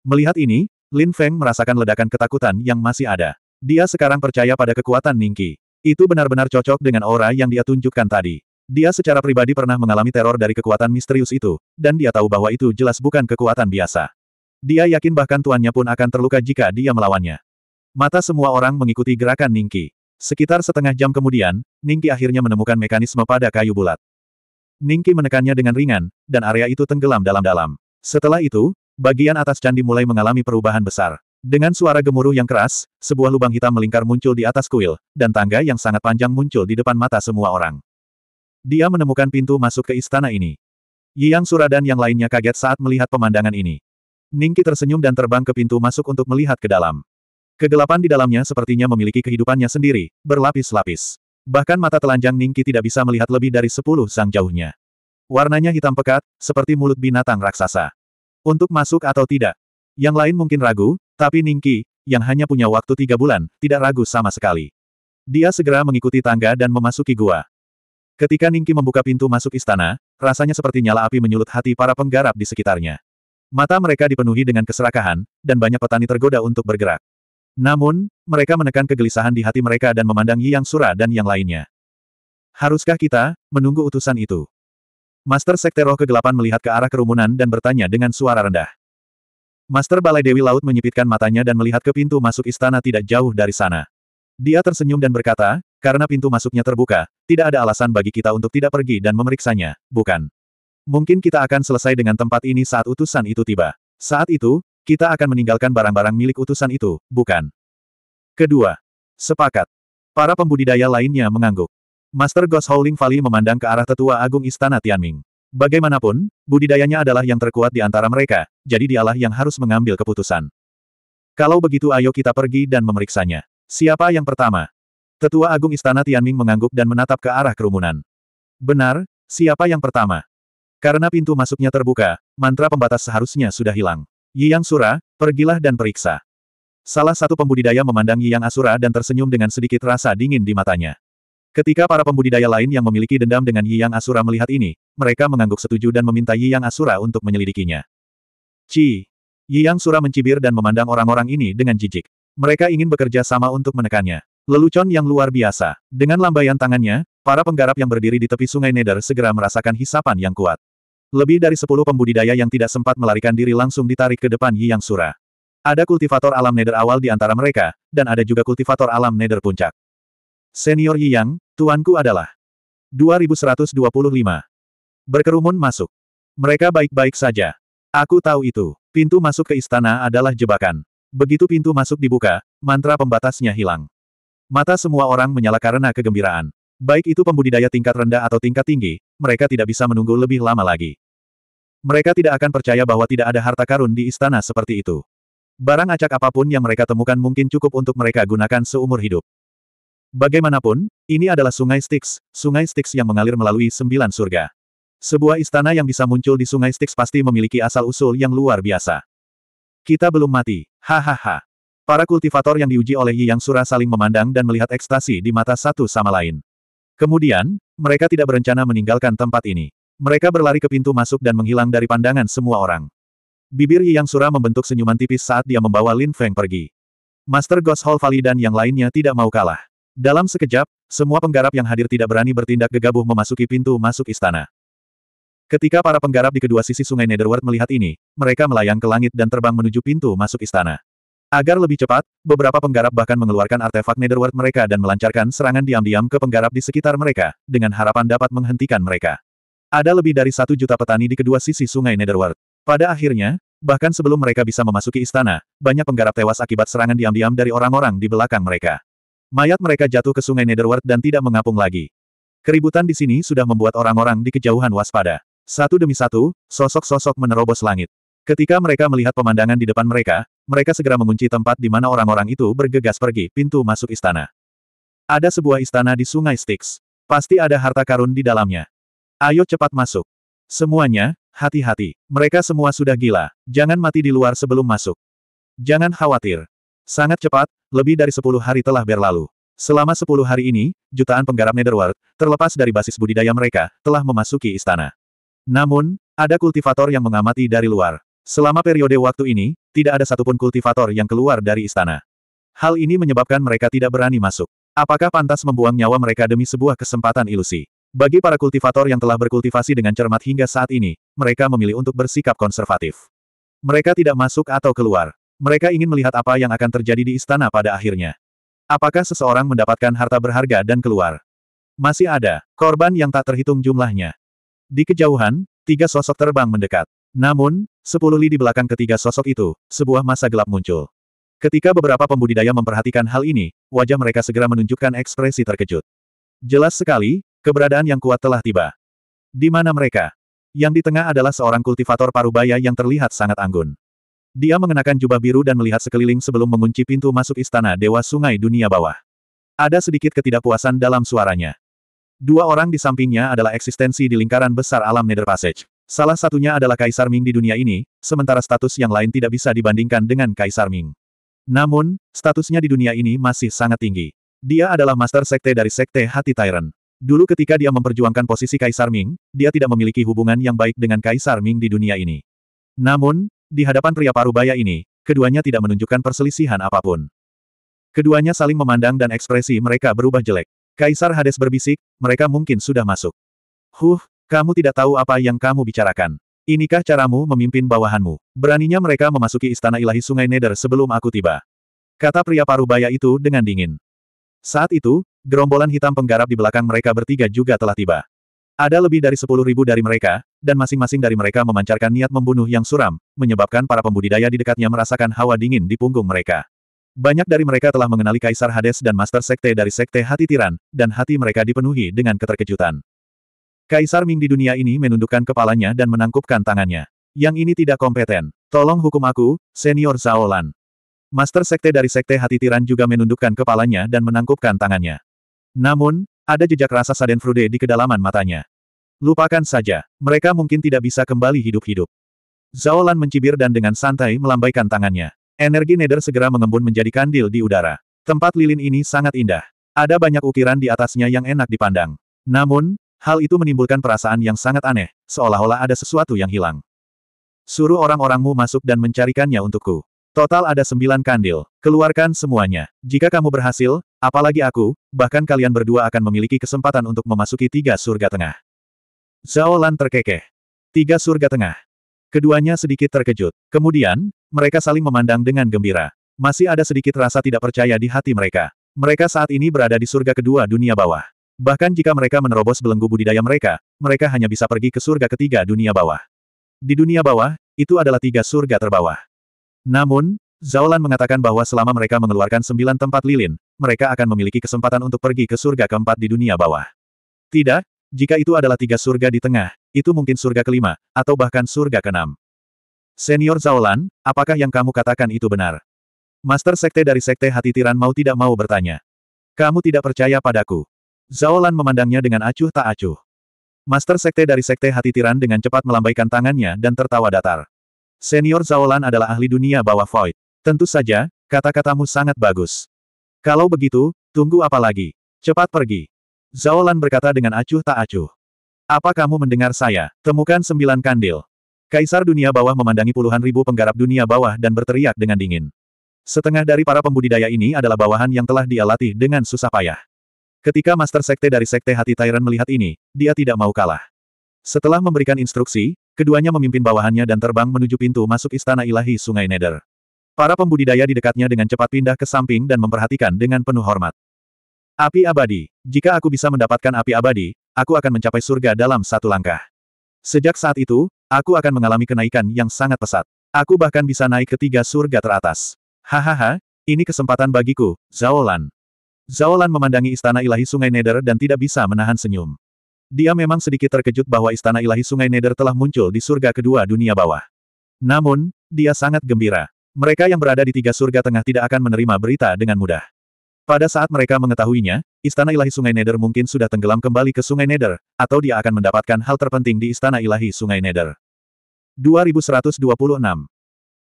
Melihat ini, Lin Feng merasakan ledakan ketakutan yang masih ada. Dia sekarang percaya pada kekuatan Ningki. Itu benar-benar cocok dengan aura yang dia tunjukkan tadi. Dia secara pribadi pernah mengalami teror dari kekuatan misterius itu, dan dia tahu bahwa itu jelas bukan kekuatan biasa. Dia yakin bahkan tuannya pun akan terluka jika dia melawannya. Mata semua orang mengikuti gerakan Ningki. Sekitar setengah jam kemudian, Ningki akhirnya menemukan mekanisme pada kayu bulat. Ningki menekannya dengan ringan, dan area itu tenggelam dalam-dalam. Setelah itu, bagian atas candi mulai mengalami perubahan besar. Dengan suara gemuruh yang keras, sebuah lubang hitam melingkar muncul di atas kuil, dan tangga yang sangat panjang muncul di depan mata semua orang. Dia menemukan pintu masuk ke istana ini. Yang Sura dan yang lainnya kaget saat melihat pemandangan ini. Ningki tersenyum dan terbang ke pintu masuk untuk melihat ke dalam. Kegelapan di dalamnya sepertinya memiliki kehidupannya sendiri, berlapis-lapis. Bahkan mata telanjang Ningki tidak bisa melihat lebih dari sepuluh sang jauhnya. Warnanya hitam pekat, seperti mulut binatang raksasa. Untuk masuk atau tidak, yang lain mungkin ragu, tapi Ningki, yang hanya punya waktu tiga bulan, tidak ragu sama sekali. Dia segera mengikuti tangga dan memasuki gua. Ketika Ningki membuka pintu masuk istana, rasanya seperti nyala api menyulut hati para penggarap di sekitarnya. Mata mereka dipenuhi dengan keserakahan, dan banyak petani tergoda untuk bergerak. Namun, mereka menekan kegelisahan di hati mereka dan memandang Yang Sura dan yang lainnya. Haruskah kita menunggu utusan itu? Master Sekte Roh Kegelapan melihat ke arah kerumunan dan bertanya dengan suara rendah. Master Balai Dewi Laut menyipitkan matanya dan melihat ke pintu masuk istana tidak jauh dari sana. Dia tersenyum dan berkata, karena pintu masuknya terbuka, tidak ada alasan bagi kita untuk tidak pergi dan memeriksanya, bukan? Mungkin kita akan selesai dengan tempat ini saat utusan itu tiba. Saat itu, kita akan meninggalkan barang-barang milik utusan itu, bukan? Kedua. Sepakat. Para pembudidaya lainnya mengangguk. Master Ghost Howling Valley memandang ke arah tetua agung istana Tianming. Bagaimanapun, budidayanya adalah yang terkuat di antara mereka, jadi dialah yang harus mengambil keputusan. Kalau begitu ayo kita pergi dan memeriksanya. Siapa yang pertama? Tetua Agung Istana Tianming mengangguk dan menatap ke arah kerumunan. Benar, siapa yang pertama? Karena pintu masuknya terbuka, mantra pembatas seharusnya sudah hilang. Yiyang Sura, pergilah dan periksa. Salah satu pembudidaya memandang Yiyang Asura dan tersenyum dengan sedikit rasa dingin di matanya. Ketika para pembudidaya lain yang memiliki dendam dengan Yi Yang Asura melihat ini, mereka mengangguk setuju dan meminta Yi Yang Asura untuk menyelidikinya. Ci! Yi Yang Sura mencibir dan memandang orang-orang ini dengan jijik. Mereka ingin bekerja sama untuk menekannya. Lelucon yang luar biasa. Dengan lambaian tangannya, para penggarap yang berdiri di tepi sungai Neder segera merasakan hisapan yang kuat. Lebih dari sepuluh pembudidaya yang tidak sempat melarikan diri langsung ditarik ke depan Yi Yang Sura. Ada kultivator alam Neder awal di antara mereka, dan ada juga kultivator alam Neder puncak. Senior Yi Yang, tuanku adalah 2125. Berkerumun masuk. Mereka baik-baik saja. Aku tahu itu. Pintu masuk ke istana adalah jebakan. Begitu pintu masuk dibuka, mantra pembatasnya hilang. Mata semua orang menyala karena kegembiraan. Baik itu pembudidaya tingkat rendah atau tingkat tinggi, mereka tidak bisa menunggu lebih lama lagi. Mereka tidak akan percaya bahwa tidak ada harta karun di istana seperti itu. Barang acak apapun yang mereka temukan mungkin cukup untuk mereka gunakan seumur hidup. Bagaimanapun, ini adalah sungai Styx, sungai Styx yang mengalir melalui sembilan surga. Sebuah istana yang bisa muncul di sungai Styx pasti memiliki asal-usul yang luar biasa. Kita belum mati, hahaha. Para kultivator yang diuji oleh Yi Yang Sura saling memandang dan melihat ekstasi di mata satu sama lain. Kemudian, mereka tidak berencana meninggalkan tempat ini. Mereka berlari ke pintu masuk dan menghilang dari pandangan semua orang. Bibir Yi Yang Sura membentuk senyuman tipis saat dia membawa Lin Feng pergi. Master Ghost Hall Valley dan yang lainnya tidak mau kalah. Dalam sekejap, semua penggarap yang hadir tidak berani bertindak gegabah memasuki pintu masuk istana. Ketika para penggarap di kedua sisi sungai Netherworld melihat ini, mereka melayang ke langit dan terbang menuju pintu masuk istana. Agar lebih cepat, beberapa penggarap bahkan mengeluarkan artefak Netherworld mereka dan melancarkan serangan diam-diam ke penggarap di sekitar mereka, dengan harapan dapat menghentikan mereka. Ada lebih dari satu juta petani di kedua sisi sungai Netherworld. Pada akhirnya, bahkan sebelum mereka bisa memasuki istana, banyak penggarap tewas akibat serangan diam-diam dari orang-orang di belakang mereka. Mayat mereka jatuh ke sungai Netherworld dan tidak mengapung lagi. Keributan di sini sudah membuat orang-orang di kejauhan waspada. Satu demi satu, sosok-sosok menerobos langit. Ketika mereka melihat pemandangan di depan mereka, mereka segera mengunci tempat di mana orang-orang itu bergegas pergi, pintu masuk istana. Ada sebuah istana di sungai Styx. Pasti ada harta karun di dalamnya. Ayo cepat masuk. Semuanya, hati-hati. Mereka semua sudah gila. Jangan mati di luar sebelum masuk. Jangan khawatir. Sangat cepat, lebih dari sepuluh hari telah berlalu. Selama sepuluh hari ini, jutaan penggarap Netherworld, terlepas dari basis budidaya mereka, telah memasuki istana. Namun, ada kultivator yang mengamati dari luar. Selama periode waktu ini, tidak ada satupun kultivator yang keluar dari istana. Hal ini menyebabkan mereka tidak berani masuk. Apakah pantas membuang nyawa mereka demi sebuah kesempatan ilusi? Bagi para kultivator yang telah berkultivasi dengan cermat hingga saat ini, mereka memilih untuk bersikap konservatif. Mereka tidak masuk atau keluar. Mereka ingin melihat apa yang akan terjadi di istana pada akhirnya. Apakah seseorang mendapatkan harta berharga dan keluar? Masih ada, korban yang tak terhitung jumlahnya. Di kejauhan, tiga sosok terbang mendekat. Namun, sepuluh li di belakang ketiga sosok itu, sebuah masa gelap muncul. Ketika beberapa pembudidaya memperhatikan hal ini, wajah mereka segera menunjukkan ekspresi terkejut. Jelas sekali, keberadaan yang kuat telah tiba. Di mana mereka? Yang di tengah adalah seorang kultivator parubaya yang terlihat sangat anggun. Dia mengenakan jubah biru dan melihat sekeliling sebelum mengunci pintu masuk istana Dewa Sungai Dunia Bawah. Ada sedikit ketidakpuasan dalam suaranya. Dua orang di sampingnya adalah eksistensi di lingkaran besar alam Nether Passage. Salah satunya adalah Kaisar Ming di dunia ini, sementara status yang lain tidak bisa dibandingkan dengan Kaisar Ming. Namun, statusnya di dunia ini masih sangat tinggi. Dia adalah Master Sekte dari Sekte Hati Tyrant. Dulu ketika dia memperjuangkan posisi Kaisar Ming, dia tidak memiliki hubungan yang baik dengan Kaisar Ming di dunia ini. Namun, di hadapan pria parubaya ini, keduanya tidak menunjukkan perselisihan apapun. Keduanya saling memandang dan ekspresi mereka berubah jelek. Kaisar Hades berbisik, mereka mungkin sudah masuk. Huh, kamu tidak tahu apa yang kamu bicarakan. Inikah caramu memimpin bawahanmu? Beraninya mereka memasuki istana ilahi sungai Neder sebelum aku tiba. Kata pria parubaya itu dengan dingin. Saat itu, gerombolan hitam penggarap di belakang mereka bertiga juga telah tiba. Ada lebih dari sepuluh ribu dari mereka, dan masing-masing dari mereka memancarkan niat membunuh yang suram, menyebabkan para pembudidaya di dekatnya merasakan hawa dingin di punggung mereka. Banyak dari mereka telah mengenali Kaisar Hades dan Master Sekte dari Sekte Hati Tiran, dan hati mereka dipenuhi dengan keterkejutan. Kaisar Ming di dunia ini menundukkan kepalanya dan menangkupkan tangannya. Yang ini tidak kompeten. Tolong hukum aku, Senior Zaolan. Master Sekte dari Sekte Hati Tiran juga menundukkan kepalanya dan menangkupkan tangannya. Namun, ada jejak rasa saden Frude di kedalaman matanya. Lupakan saja, mereka mungkin tidak bisa kembali hidup-hidup. Zhao Lan mencibir dan dengan santai melambaikan tangannya. Energi neder segera mengembun menjadi kandil di udara. Tempat lilin ini sangat indah. Ada banyak ukiran di atasnya yang enak dipandang. Namun, hal itu menimbulkan perasaan yang sangat aneh, seolah-olah ada sesuatu yang hilang. Suruh orang-orangmu masuk dan mencarikannya untukku. Total ada sembilan kandil. Keluarkan semuanya. Jika kamu berhasil, apalagi aku, bahkan kalian berdua akan memiliki kesempatan untuk memasuki tiga surga tengah. Zhao Lan terkekeh. Tiga surga tengah. Keduanya sedikit terkejut. Kemudian, mereka saling memandang dengan gembira. Masih ada sedikit rasa tidak percaya di hati mereka. Mereka saat ini berada di surga kedua dunia bawah. Bahkan jika mereka menerobos belenggu budidaya mereka, mereka hanya bisa pergi ke surga ketiga dunia bawah. Di dunia bawah, itu adalah tiga surga terbawah. Namun, Lan mengatakan bahwa selama mereka mengeluarkan sembilan tempat lilin, mereka akan memiliki kesempatan untuk pergi ke surga keempat di dunia bawah. Tidak, jika itu adalah tiga surga di tengah, itu mungkin surga kelima, atau bahkan surga keenam. Senior Lan, apakah yang kamu katakan itu benar? Master Sekte dari Sekte Hati Tiran mau tidak mau bertanya. Kamu tidak percaya padaku. Lan memandangnya dengan acuh tak acuh. Master Sekte dari Sekte Hati Tiran dengan cepat melambaikan tangannya dan tertawa datar. Senior Zaolan adalah ahli dunia bawah void. Tentu saja, kata-katamu sangat bagus. Kalau begitu, tunggu apa lagi? Cepat pergi. Zaolan berkata dengan acuh tak acuh. Apa kamu mendengar saya? Temukan sembilan kandil. Kaisar dunia bawah memandangi puluhan ribu penggarap dunia bawah dan berteriak dengan dingin. Setengah dari para pembudidaya ini adalah bawahan yang telah dia latih dengan susah payah. Ketika Master Sekte dari Sekte Hati Tyrant melihat ini, dia tidak mau kalah. Setelah memberikan instruksi, Keduanya memimpin bawahannya dan terbang menuju pintu masuk istana ilahi Sungai Neder. Para pembudidaya di dekatnya dengan cepat pindah ke samping dan memperhatikan dengan penuh hormat. Api abadi. Jika aku bisa mendapatkan api abadi, aku akan mencapai surga dalam satu langkah. Sejak saat itu, aku akan mengalami kenaikan yang sangat pesat. Aku bahkan bisa naik ke tiga surga teratas. Hahaha, ini kesempatan bagiku, Zaolan. Zaolan memandangi istana ilahi sungai Neder dan tidak bisa menahan senyum. Dia memang sedikit terkejut bahwa istana ilahi sungai Neder telah muncul di surga kedua dunia bawah. Namun, dia sangat gembira. Mereka yang berada di tiga surga tengah tidak akan menerima berita dengan mudah. Pada saat mereka mengetahuinya, istana ilahi sungai Neder mungkin sudah tenggelam kembali ke sungai Neder, atau dia akan mendapatkan hal terpenting di istana ilahi sungai Neder. 2126.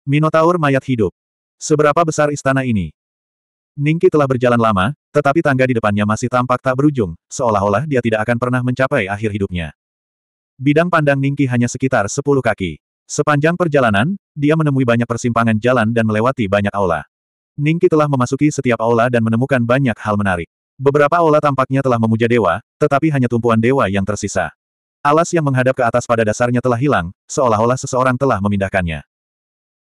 Minotaur Mayat Hidup Seberapa besar istana ini? Ningki telah berjalan lama, tetapi tangga di depannya masih tampak tak berujung, seolah-olah dia tidak akan pernah mencapai akhir hidupnya. Bidang pandang Ningki hanya sekitar 10 kaki. Sepanjang perjalanan, dia menemui banyak persimpangan jalan dan melewati banyak aula. Ningki telah memasuki setiap aula dan menemukan banyak hal menarik. Beberapa aula tampaknya telah memuja dewa, tetapi hanya tumpuan dewa yang tersisa. Alas yang menghadap ke atas pada dasarnya telah hilang, seolah-olah seseorang telah memindahkannya.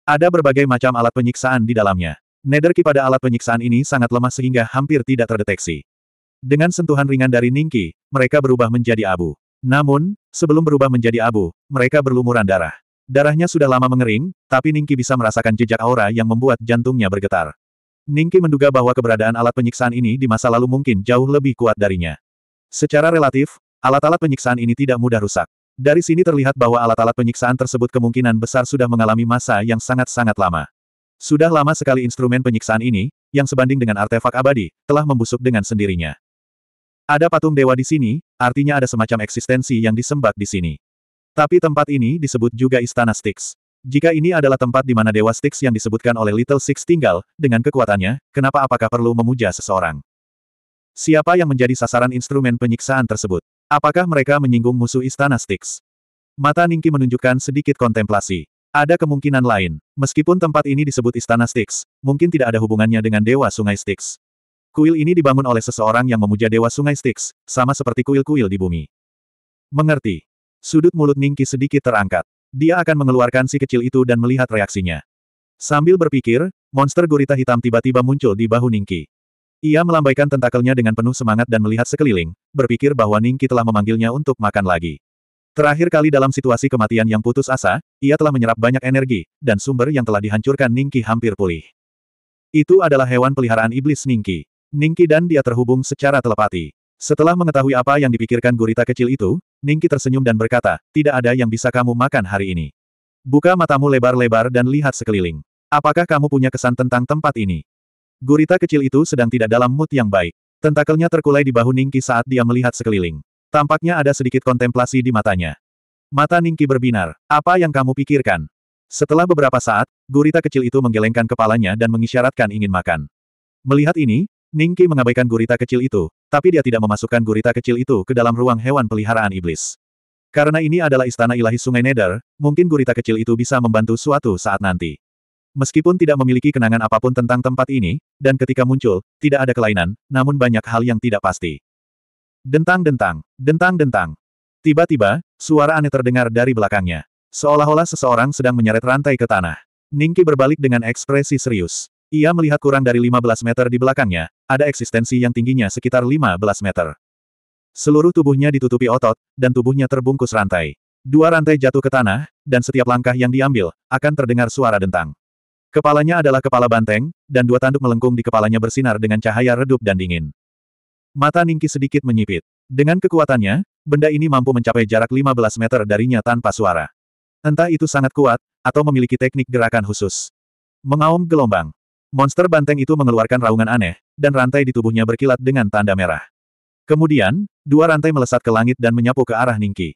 Ada berbagai macam alat penyiksaan di dalamnya. Nederki pada alat penyiksaan ini sangat lemah sehingga hampir tidak terdeteksi. Dengan sentuhan ringan dari Ningki, mereka berubah menjadi abu. Namun, sebelum berubah menjadi abu, mereka berlumuran darah. Darahnya sudah lama mengering, tapi Ningki bisa merasakan jejak aura yang membuat jantungnya bergetar. Ningki menduga bahwa keberadaan alat penyiksaan ini di masa lalu mungkin jauh lebih kuat darinya. Secara relatif, alat-alat penyiksaan ini tidak mudah rusak. Dari sini terlihat bahwa alat-alat penyiksaan tersebut kemungkinan besar sudah mengalami masa yang sangat-sangat lama. Sudah lama sekali instrumen penyiksaan ini, yang sebanding dengan artefak abadi, telah membusuk dengan sendirinya. Ada patung dewa di sini, artinya ada semacam eksistensi yang disembah di sini. Tapi tempat ini disebut juga Istana Styx. Jika ini adalah tempat di mana dewa Styx yang disebutkan oleh Little Six tinggal, dengan kekuatannya, kenapa apakah perlu memuja seseorang? Siapa yang menjadi sasaran instrumen penyiksaan tersebut? Apakah mereka menyinggung musuh Istana Styx? Mata Ningki menunjukkan sedikit kontemplasi. Ada kemungkinan lain, meskipun tempat ini disebut Istana Styx, mungkin tidak ada hubungannya dengan Dewa Sungai Styx. Kuil ini dibangun oleh seseorang yang memuja Dewa Sungai Styx, sama seperti kuil-kuil di bumi. Mengerti. Sudut mulut Ningki sedikit terangkat. Dia akan mengeluarkan si kecil itu dan melihat reaksinya. Sambil berpikir, monster gurita hitam tiba-tiba muncul di bahu Ningki. Ia melambaikan tentakelnya dengan penuh semangat dan melihat sekeliling, berpikir bahwa Ningki telah memanggilnya untuk makan lagi. Terakhir kali dalam situasi kematian yang putus asa, ia telah menyerap banyak energi, dan sumber yang telah dihancurkan Ningki hampir pulih. Itu adalah hewan peliharaan iblis Ningki. Ningki dan dia terhubung secara telepati. Setelah mengetahui apa yang dipikirkan gurita kecil itu, Ningki tersenyum dan berkata, tidak ada yang bisa kamu makan hari ini. Buka matamu lebar-lebar dan lihat sekeliling. Apakah kamu punya kesan tentang tempat ini? Gurita kecil itu sedang tidak dalam mood yang baik. Tentakelnya terkulai di bahu Ningki saat dia melihat sekeliling. Tampaknya ada sedikit kontemplasi di matanya. Mata Ningki berbinar. Apa yang kamu pikirkan? Setelah beberapa saat, gurita kecil itu menggelengkan kepalanya dan mengisyaratkan ingin makan. Melihat ini, Ningki mengabaikan gurita kecil itu, tapi dia tidak memasukkan gurita kecil itu ke dalam ruang hewan peliharaan iblis. Karena ini adalah istana ilahi Sungai Neder, mungkin gurita kecil itu bisa membantu suatu saat nanti. Meskipun tidak memiliki kenangan apapun tentang tempat ini, dan ketika muncul, tidak ada kelainan, namun banyak hal yang tidak pasti. Dentang-dentang, dentang-dentang. Tiba-tiba, suara aneh terdengar dari belakangnya. Seolah-olah seseorang sedang menyeret rantai ke tanah. Ningki berbalik dengan ekspresi serius. Ia melihat kurang dari 15 meter di belakangnya, ada eksistensi yang tingginya sekitar 15 meter. Seluruh tubuhnya ditutupi otot, dan tubuhnya terbungkus rantai. Dua rantai jatuh ke tanah, dan setiap langkah yang diambil, akan terdengar suara dentang. Kepalanya adalah kepala banteng, dan dua tanduk melengkung di kepalanya bersinar dengan cahaya redup dan dingin. Mata Ningki sedikit menyipit. Dengan kekuatannya, benda ini mampu mencapai jarak 15 meter darinya tanpa suara. Entah itu sangat kuat, atau memiliki teknik gerakan khusus. Mengaum gelombang. Monster banteng itu mengeluarkan raungan aneh, dan rantai di tubuhnya berkilat dengan tanda merah. Kemudian, dua rantai melesat ke langit dan menyapu ke arah Ningki.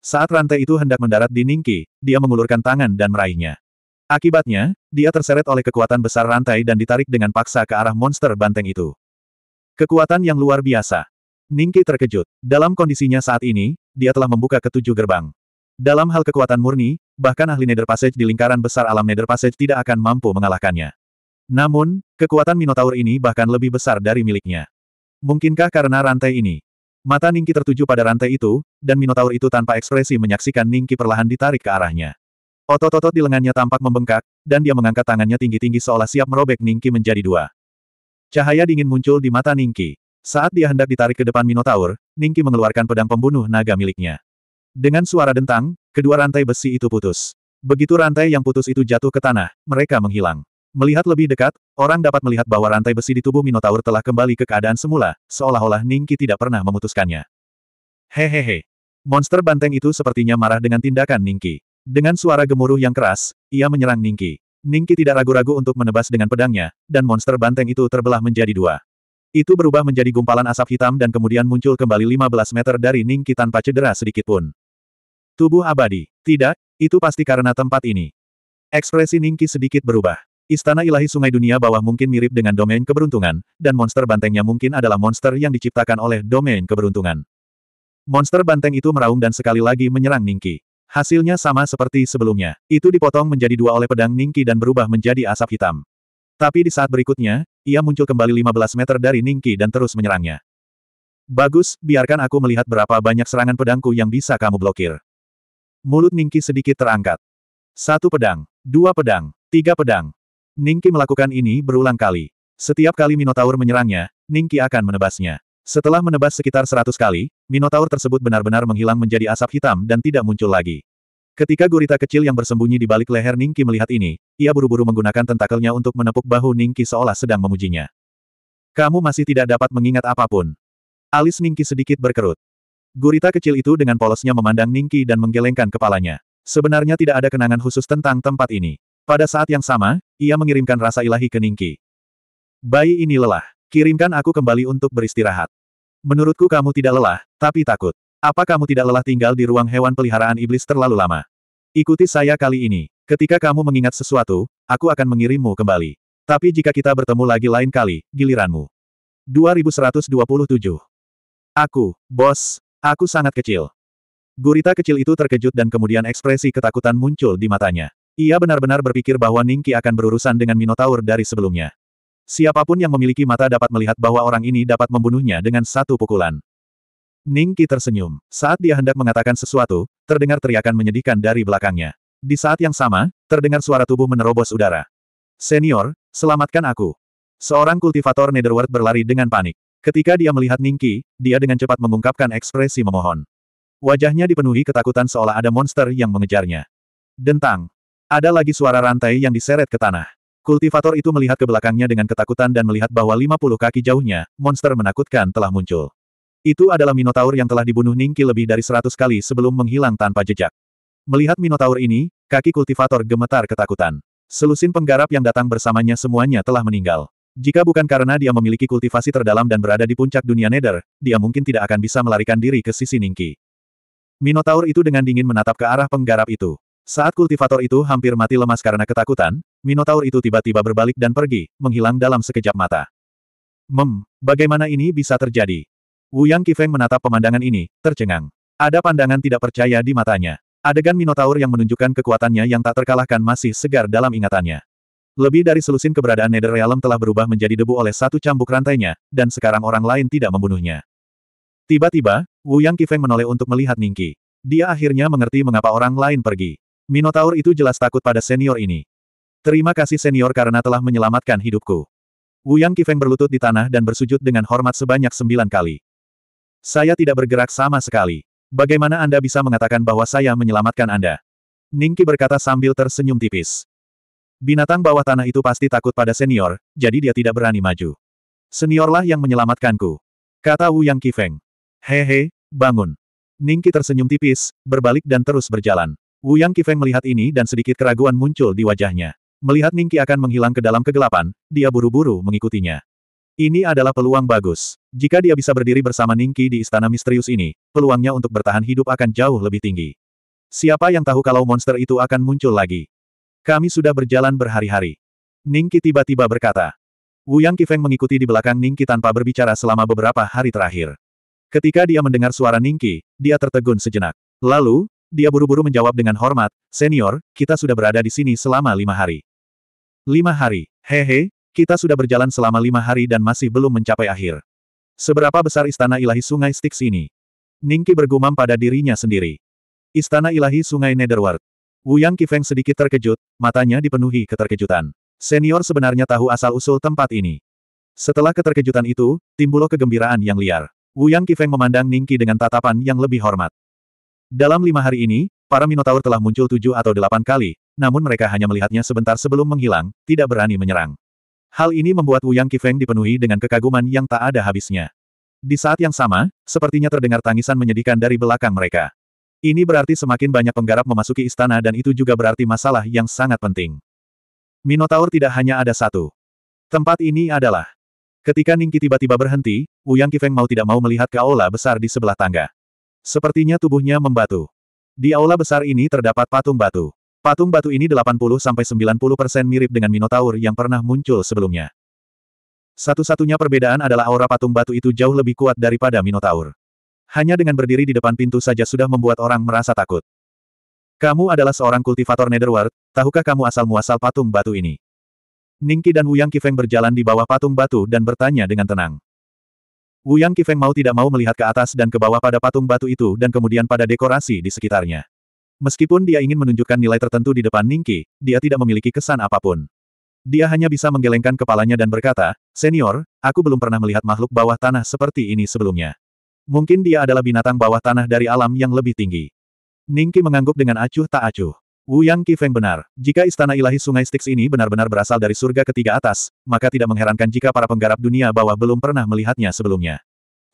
Saat rantai itu hendak mendarat di Ningki, dia mengulurkan tangan dan meraihnya. Akibatnya, dia terseret oleh kekuatan besar rantai dan ditarik dengan paksa ke arah monster banteng itu. Kekuatan yang luar biasa. Ningki terkejut. Dalam kondisinya saat ini, dia telah membuka ketujuh gerbang. Dalam hal kekuatan murni, bahkan ahli Nether Passage di lingkaran besar alam Nether Passage tidak akan mampu mengalahkannya. Namun, kekuatan Minotaur ini bahkan lebih besar dari miliknya. Mungkinkah karena rantai ini? Mata Ningki tertuju pada rantai itu, dan Minotaur itu tanpa ekspresi menyaksikan Ningki perlahan ditarik ke arahnya. Otot-otot di lengannya tampak membengkak, dan dia mengangkat tangannya tinggi-tinggi seolah siap merobek Ningki menjadi dua. Cahaya dingin muncul di mata Ningki. Saat dia hendak ditarik ke depan Minotaur, Ningki mengeluarkan pedang pembunuh naga miliknya. Dengan suara dentang, kedua rantai besi itu putus. Begitu rantai yang putus itu jatuh ke tanah, mereka menghilang. Melihat lebih dekat, orang dapat melihat bahwa rantai besi di tubuh Minotaur telah kembali ke keadaan semula, seolah-olah Ningki tidak pernah memutuskannya. Hehehe. Monster banteng itu sepertinya marah dengan tindakan Ningki. Dengan suara gemuruh yang keras, ia menyerang Ningki. Ningki tidak ragu-ragu untuk menebas dengan pedangnya, dan monster banteng itu terbelah menjadi dua. Itu berubah menjadi gumpalan asap hitam dan kemudian muncul kembali 15 meter dari Ningki tanpa cedera sedikitpun. Tubuh abadi. Tidak, itu pasti karena tempat ini. Ekspresi Ningki sedikit berubah. Istana ilahi sungai dunia bawah mungkin mirip dengan domain keberuntungan, dan monster bantengnya mungkin adalah monster yang diciptakan oleh domain keberuntungan. Monster banteng itu meraung dan sekali lagi menyerang Ningki. Hasilnya sama seperti sebelumnya, itu dipotong menjadi dua oleh pedang Ningki dan berubah menjadi asap hitam. Tapi di saat berikutnya, ia muncul kembali 15 meter dari Ningki dan terus menyerangnya. Bagus, biarkan aku melihat berapa banyak serangan pedangku yang bisa kamu blokir. Mulut Ningki sedikit terangkat. Satu pedang, dua pedang, tiga pedang. Ningki melakukan ini berulang kali. Setiap kali Minotaur menyerangnya, Ningki akan menebasnya. Setelah menebas sekitar seratus kali, Minotaur tersebut benar-benar menghilang menjadi asap hitam dan tidak muncul lagi. Ketika gurita kecil yang bersembunyi di balik leher Ningki melihat ini, ia buru-buru menggunakan tentakelnya untuk menepuk bahu Ningki seolah sedang memujinya. Kamu masih tidak dapat mengingat apapun. Alis Ningki sedikit berkerut. Gurita kecil itu dengan polosnya memandang Ningki dan menggelengkan kepalanya. Sebenarnya tidak ada kenangan khusus tentang tempat ini. Pada saat yang sama, ia mengirimkan rasa ilahi ke Ningki. Bayi ini lelah. Kirimkan aku kembali untuk beristirahat. Menurutku kamu tidak lelah, tapi takut. Apa kamu tidak lelah tinggal di ruang hewan peliharaan iblis terlalu lama? Ikuti saya kali ini. Ketika kamu mengingat sesuatu, aku akan mengirimmu kembali. Tapi jika kita bertemu lagi lain kali, giliranmu. 2127. Aku, bos, aku sangat kecil. Gurita kecil itu terkejut dan kemudian ekspresi ketakutan muncul di matanya. Ia benar-benar berpikir bahwa Ningki akan berurusan dengan Minotaur dari sebelumnya. Siapapun yang memiliki mata dapat melihat bahwa orang ini dapat membunuhnya dengan satu pukulan. Ning Qi tersenyum. Saat dia hendak mengatakan sesuatu, terdengar teriakan menyedihkan dari belakangnya. Di saat yang sama, terdengar suara tubuh menerobos udara. Senior, selamatkan aku. Seorang kultivator Netherworld berlari dengan panik. Ketika dia melihat Ning Qi, dia dengan cepat mengungkapkan ekspresi memohon. Wajahnya dipenuhi ketakutan seolah ada monster yang mengejarnya. Dentang. Ada lagi suara rantai yang diseret ke tanah. Kultivator itu melihat ke belakangnya dengan ketakutan dan melihat bahwa 50 kaki jauhnya, monster menakutkan telah muncul. Itu adalah Minotaur yang telah dibunuh Ningki lebih dari 100 kali sebelum menghilang tanpa jejak. Melihat Minotaur ini, kaki kultivator gemetar ketakutan. Selusin penggarap yang datang bersamanya semuanya telah meninggal. Jika bukan karena dia memiliki kultivasi terdalam dan berada di puncak dunia nether, dia mungkin tidak akan bisa melarikan diri ke sisi Ningki. Minotaur itu dengan dingin menatap ke arah penggarap itu. Saat kultivator itu hampir mati lemas karena ketakutan, Minotaur itu tiba-tiba berbalik dan pergi, menghilang dalam sekejap mata. Mem, bagaimana ini bisa terjadi? Wu Yang Kifeng menatap pemandangan ini, tercengang. Ada pandangan tidak percaya di matanya. Adegan Minotaur yang menunjukkan kekuatannya yang tak terkalahkan masih segar dalam ingatannya. Lebih dari selusin keberadaan Nether Realm telah berubah menjadi debu oleh satu cambuk rantainya, dan sekarang orang lain tidak membunuhnya. Tiba-tiba, Wu Yang Kifeng menoleh untuk melihat Ningki. Dia akhirnya mengerti mengapa orang lain pergi. Minotaur itu jelas takut pada senior ini. Terima kasih senior karena telah menyelamatkan hidupku. Wu Yang Kifeng berlutut di tanah dan bersujud dengan hormat sebanyak sembilan kali. Saya tidak bergerak sama sekali. Bagaimana Anda bisa mengatakan bahwa saya menyelamatkan Anda? Ningki berkata sambil tersenyum tipis. Binatang bawah tanah itu pasti takut pada senior, jadi dia tidak berani maju. Seniorlah yang menyelamatkanku. Kata Wu Yang Kifeng. Hehe, bangun. Ningki tersenyum tipis, berbalik dan terus berjalan. Wu Yang Kifeng melihat ini dan sedikit keraguan muncul di wajahnya. Melihat Ningki akan menghilang ke dalam kegelapan, dia buru-buru mengikutinya. Ini adalah peluang bagus. Jika dia bisa berdiri bersama Ningki di istana misterius ini, peluangnya untuk bertahan hidup akan jauh lebih tinggi. Siapa yang tahu kalau monster itu akan muncul lagi? Kami sudah berjalan berhari-hari. Ningki tiba-tiba berkata. Wu Yang Kifeng mengikuti di belakang Ningki tanpa berbicara selama beberapa hari terakhir. Ketika dia mendengar suara Ningki, dia tertegun sejenak. Lalu, dia buru-buru menjawab dengan hormat, Senior, kita sudah berada di sini selama lima hari. Lima hari, hehe, kita sudah berjalan selama lima hari dan masih belum mencapai akhir. Seberapa besar istana ilahi sungai Styx ini? Ningki bergumam pada dirinya sendiri. Istana ilahi sungai Netherworld. Wu Yang Kifeng sedikit terkejut, matanya dipenuhi keterkejutan. Senior sebenarnya tahu asal-usul tempat ini. Setelah keterkejutan itu, timbul kegembiraan yang liar. Wu Yang Kifeng memandang Ningki dengan tatapan yang lebih hormat. Dalam lima hari ini, para Minotaur telah muncul tujuh atau delapan kali, namun mereka hanya melihatnya sebentar sebelum menghilang, tidak berani menyerang. Hal ini membuat Wuyang Kifeng dipenuhi dengan kekaguman yang tak ada habisnya. Di saat yang sama, sepertinya terdengar tangisan menyedihkan dari belakang mereka. Ini berarti semakin banyak penggarap memasuki istana dan itu juga berarti masalah yang sangat penting. Minotaur tidak hanya ada satu. Tempat ini adalah. Ketika Ningki tiba-tiba berhenti, Wuyang Kifeng mau tidak mau melihat keola besar di sebelah tangga. Sepertinya tubuhnya membatu. Di aula besar ini terdapat patung batu. Patung batu ini 80-90% mirip dengan Minotaur yang pernah muncul sebelumnya. Satu-satunya perbedaan adalah aura patung batu itu jauh lebih kuat daripada Minotaur. Hanya dengan berdiri di depan pintu saja sudah membuat orang merasa takut. Kamu adalah seorang kultivator Netherworld, tahukah kamu asal-muasal patung batu ini? Ningki dan Wuyang Kifeng berjalan di bawah patung batu dan bertanya dengan tenang. Wuyang Kifeng mau tidak mau melihat ke atas dan ke bawah pada patung batu itu dan kemudian pada dekorasi di sekitarnya. Meskipun dia ingin menunjukkan nilai tertentu di depan Ningki, dia tidak memiliki kesan apapun. Dia hanya bisa menggelengkan kepalanya dan berkata, Senior, aku belum pernah melihat makhluk bawah tanah seperti ini sebelumnya. Mungkin dia adalah binatang bawah tanah dari alam yang lebih tinggi. Ningki mengangguk dengan acuh tak acuh. Wu Yang Qifeng benar. Jika istana ilahi sungai Styx ini benar-benar berasal dari surga ketiga atas, maka tidak mengherankan jika para penggarap dunia bawah belum pernah melihatnya sebelumnya.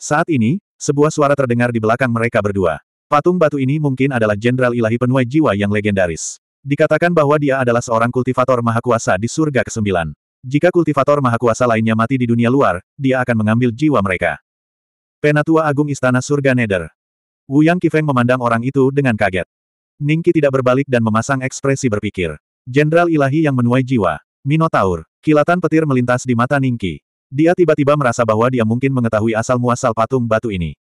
Saat ini, sebuah suara terdengar di belakang mereka berdua. Patung batu ini mungkin adalah jenderal ilahi penuai jiwa yang legendaris. Dikatakan bahwa dia adalah seorang kultivator mahakuasa di surga ke-9. Jika kultivator mahakuasa lainnya mati di dunia luar, dia akan mengambil jiwa mereka. Penatua Agung Istana Surga Neder. Wu Yang Qifeng memandang orang itu dengan kaget. Ningki tidak berbalik dan memasang ekspresi berpikir. Jenderal ilahi yang menuai jiwa. Minotaur. Kilatan petir melintas di mata Ningki. Dia tiba-tiba merasa bahwa dia mungkin mengetahui asal-muasal patung batu ini.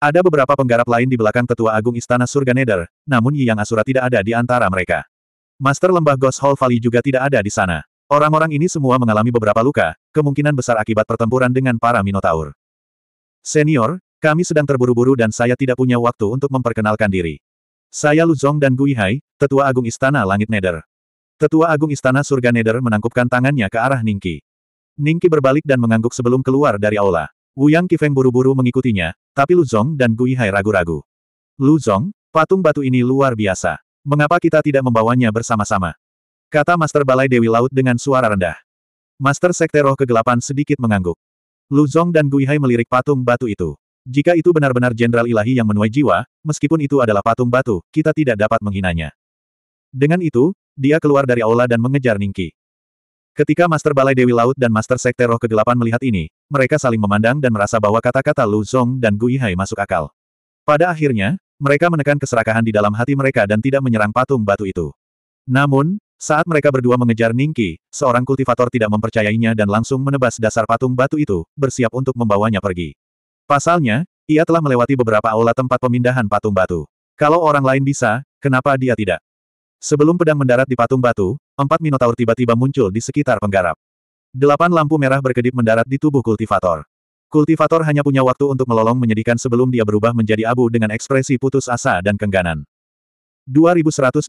Ada beberapa penggarap lain di belakang tetua agung istana surga Nether, namun Yi Yang Asura tidak ada di antara mereka. Master lembah Ghost Hall Valley juga tidak ada di sana. Orang-orang ini semua mengalami beberapa luka, kemungkinan besar akibat pertempuran dengan para Minotaur. Senior, kami sedang terburu-buru dan saya tidak punya waktu untuk memperkenalkan diri. Saya Luzong dan Gui Hai, Tetua Agung Istana Langit Nether. Tetua Agung Istana Surga Nether menangkupkan tangannya ke arah Ningki. Ningki berbalik dan mengangguk sebelum keluar dari aula. Wuyang Kifeng buru-buru mengikutinya, tapi Luzong dan Gui Hai ragu-ragu. Luzong, patung batu ini luar biasa. Mengapa kita tidak membawanya bersama-sama? Kata Master Balai Dewi Laut dengan suara rendah. Master Sekte Roh Kegelapan sedikit mengangguk. Luzong dan Gui Hai melirik patung batu itu. Jika itu benar-benar Jenderal Ilahi yang menuai jiwa, meskipun itu adalah patung batu, kita tidak dapat menghinanya. Dengan itu, dia keluar dari aula dan mengejar Ningki. Ketika Master Balai Dewi Laut dan Master Sekte Roh Kegelapan melihat ini, mereka saling memandang dan merasa bahwa kata-kata Lu Zong dan Gui Hai masuk akal. Pada akhirnya, mereka menekan keserakahan di dalam hati mereka dan tidak menyerang patung batu itu. Namun, saat mereka berdua mengejar Ningki, seorang kultivator tidak mempercayainya dan langsung menebas dasar patung batu itu, bersiap untuk membawanya pergi. Pasalnya, ia telah melewati beberapa aula tempat pemindahan patung batu. Kalau orang lain bisa, kenapa dia tidak? Sebelum pedang mendarat di patung batu, empat minotaur tiba-tiba muncul di sekitar penggarap. Delapan lampu merah berkedip mendarat di tubuh kultivator. Kultivator hanya punya waktu untuk melolong menyedihkan sebelum dia berubah menjadi abu dengan ekspresi putus asa dan kengganan. 2128.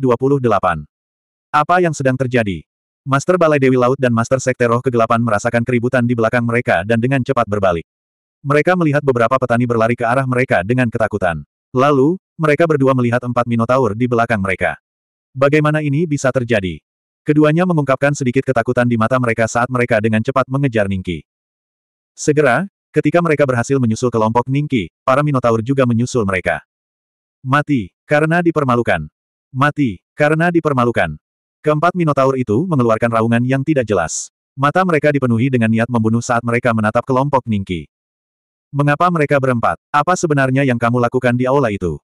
Apa yang sedang terjadi? Master Balai Dewi Laut dan Master Sekte Roh Kegelapan merasakan keributan di belakang mereka dan dengan cepat berbalik. Mereka melihat beberapa petani berlari ke arah mereka dengan ketakutan. Lalu, mereka berdua melihat empat Minotaur di belakang mereka. Bagaimana ini bisa terjadi? Keduanya mengungkapkan sedikit ketakutan di mata mereka saat mereka dengan cepat mengejar Ningki. Segera, ketika mereka berhasil menyusul kelompok Ningki, para Minotaur juga menyusul mereka. Mati, karena dipermalukan. Mati, karena dipermalukan. Keempat Minotaur itu mengeluarkan raungan yang tidak jelas. Mata mereka dipenuhi dengan niat membunuh saat mereka menatap kelompok Ningki. Mengapa mereka berempat? Apa sebenarnya yang kamu lakukan di aula itu?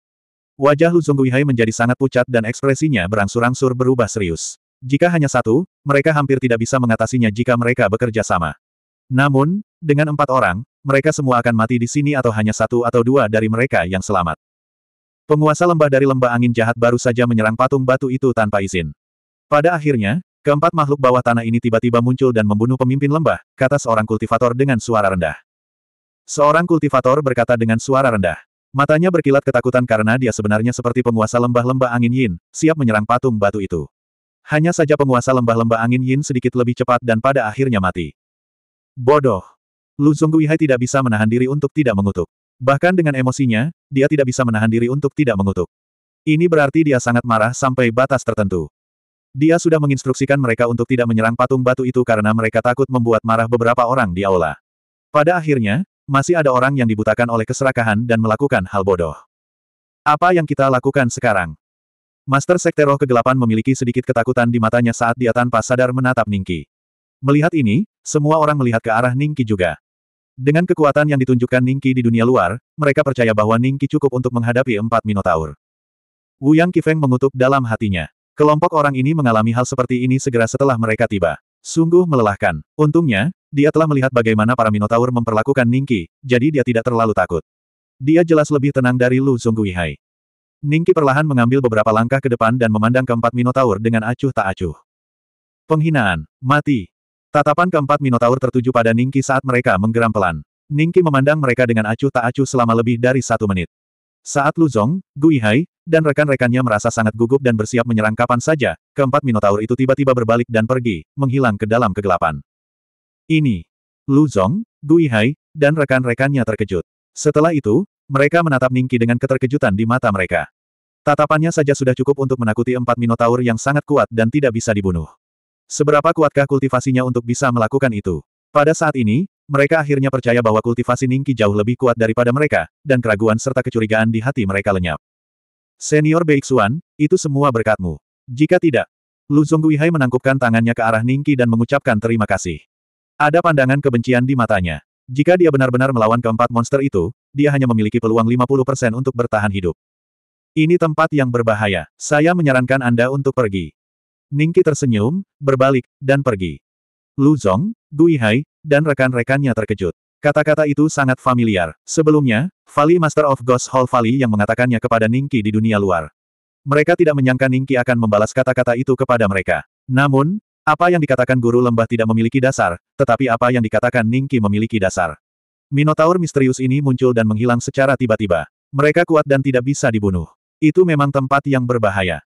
Wajah Lu Zongguihai menjadi sangat pucat dan ekspresinya berangsur-angsur berubah serius. Jika hanya satu, mereka hampir tidak bisa mengatasinya jika mereka bekerja sama. Namun, dengan empat orang, mereka semua akan mati di sini atau hanya satu atau dua dari mereka yang selamat. Penguasa lembah dari lembah angin jahat baru saja menyerang patung batu itu tanpa izin. Pada akhirnya, keempat makhluk bawah tanah ini tiba-tiba muncul dan membunuh pemimpin lembah, kata seorang kultivator dengan suara rendah. Seorang kultivator berkata dengan suara rendah. Matanya berkilat ketakutan karena dia sebenarnya seperti penguasa lembah-lembah angin Yin, siap menyerang patung batu itu. Hanya saja penguasa lembah-lembah angin Yin sedikit lebih cepat dan pada akhirnya mati. Bodoh. Lu Zongguihai tidak bisa menahan diri untuk tidak mengutuk. Bahkan dengan emosinya, dia tidak bisa menahan diri untuk tidak mengutuk. Ini berarti dia sangat marah sampai batas tertentu. Dia sudah menginstruksikan mereka untuk tidak menyerang patung batu itu karena mereka takut membuat marah beberapa orang di aula. Pada akhirnya, masih ada orang yang dibutakan oleh keserakahan dan melakukan hal bodoh. Apa yang kita lakukan sekarang? Master Sekte Roh Kegelapan memiliki sedikit ketakutan di matanya saat dia tanpa sadar menatap Ningki. Melihat ini, semua orang melihat ke arah Ningki juga. Dengan kekuatan yang ditunjukkan Ningki di dunia luar, mereka percaya bahwa Ningki cukup untuk menghadapi empat Minotaur. Wu Yang Kifeng mengutuk dalam hatinya. Kelompok orang ini mengalami hal seperti ini segera setelah mereka tiba. Sungguh melelahkan. Untungnya, dia telah melihat bagaimana para Minotaur memperlakukan Ningki, jadi dia tidak terlalu takut. Dia jelas lebih tenang dari Lu Sungguihai. Ningki perlahan mengambil beberapa langkah ke depan dan memandang keempat Minotaur dengan acuh tak acuh. Penghinaan. Mati. Tatapan keempat Minotaur tertuju pada Ningki saat mereka menggeram pelan. Ningki memandang mereka dengan acuh tak acuh selama lebih dari satu menit. Saat Lu Zong, Gu Hai, dan rekan-rekannya merasa sangat gugup dan bersiap menyerang kapan saja, keempat Minotaur itu tiba-tiba berbalik dan pergi, menghilang ke dalam kegelapan. Ini, Lu Zong, Gu Hai, dan rekan-rekannya terkejut. Setelah itu, mereka menatap Ningki dengan keterkejutan di mata mereka. Tatapannya saja sudah cukup untuk menakuti empat Minotaur yang sangat kuat dan tidak bisa dibunuh. Seberapa kuatkah kultivasinya untuk bisa melakukan itu? Pada saat ini, mereka akhirnya percaya bahwa kultivasi Ningki jauh lebih kuat daripada mereka, dan keraguan serta kecurigaan di hati mereka lenyap. Senior Beixuan, itu semua berkatmu. Jika tidak, Lu Guihai menangkupkan tangannya ke arah Ningki dan mengucapkan terima kasih. Ada pandangan kebencian di matanya. Jika dia benar-benar melawan keempat monster itu, dia hanya memiliki peluang 50% untuk bertahan hidup. Ini tempat yang berbahaya. Saya menyarankan Anda untuk pergi. Ningki tersenyum, berbalik, dan pergi. Lu Zong, Gui dan rekan-rekannya terkejut. Kata-kata itu sangat familiar. Sebelumnya, Vali Master of Ghost Hall Vali yang mengatakannya kepada Ningki di dunia luar. Mereka tidak menyangka Ningki akan membalas kata-kata itu kepada mereka. Namun, apa yang dikatakan guru lembah tidak memiliki dasar, tetapi apa yang dikatakan Ningki memiliki dasar. Minotaur misterius ini muncul dan menghilang secara tiba-tiba. Mereka kuat dan tidak bisa dibunuh. Itu memang tempat yang berbahaya.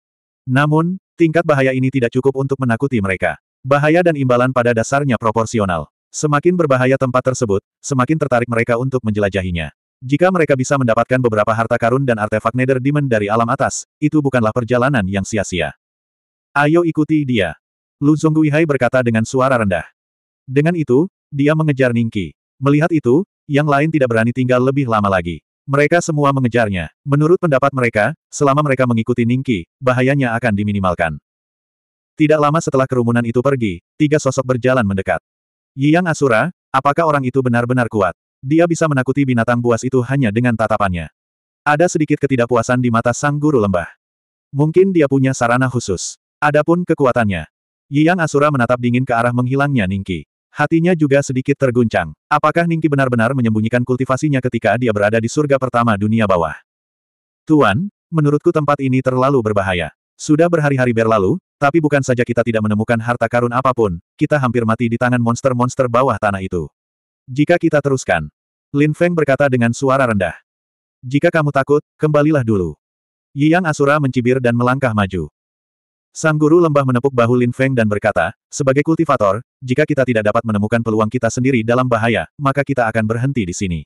Namun, tingkat bahaya ini tidak cukup untuk menakuti mereka. Bahaya dan imbalan pada dasarnya proporsional. Semakin berbahaya tempat tersebut, semakin tertarik mereka untuk menjelajahinya. Jika mereka bisa mendapatkan beberapa harta karun dan artefak Nether Demon dari alam atas, itu bukanlah perjalanan yang sia-sia. Ayo ikuti dia. Lu Zongguihai berkata dengan suara rendah. Dengan itu, dia mengejar Ningki. Melihat itu, yang lain tidak berani tinggal lebih lama lagi. Mereka semua mengejarnya. Menurut pendapat mereka, selama mereka mengikuti Ningki, bahayanya akan diminimalkan. Tidak lama setelah kerumunan itu pergi, tiga sosok berjalan mendekat. Yang Asura, apakah orang itu benar-benar kuat? Dia bisa menakuti binatang buas itu hanya dengan tatapannya. Ada sedikit ketidakpuasan di mata sang guru lembah. Mungkin dia punya sarana khusus. Adapun kekuatannya. Yang Asura menatap dingin ke arah menghilangnya Ningki. Hatinya juga sedikit terguncang. Apakah Ningki benar-benar menyembunyikan kultivasinya ketika dia berada di surga pertama dunia bawah? Tuan, menurutku tempat ini terlalu berbahaya. Sudah berhari-hari berlalu, tapi bukan saja kita tidak menemukan harta karun apapun, kita hampir mati di tangan monster-monster bawah tanah itu. Jika kita teruskan, Lin Feng berkata dengan suara rendah. Jika kamu takut, kembalilah dulu. Yang Asura mencibir dan melangkah maju. Sang guru lembah menepuk bahu Lin Feng dan berkata, sebagai kultivator, jika kita tidak dapat menemukan peluang kita sendiri dalam bahaya, maka kita akan berhenti di sini.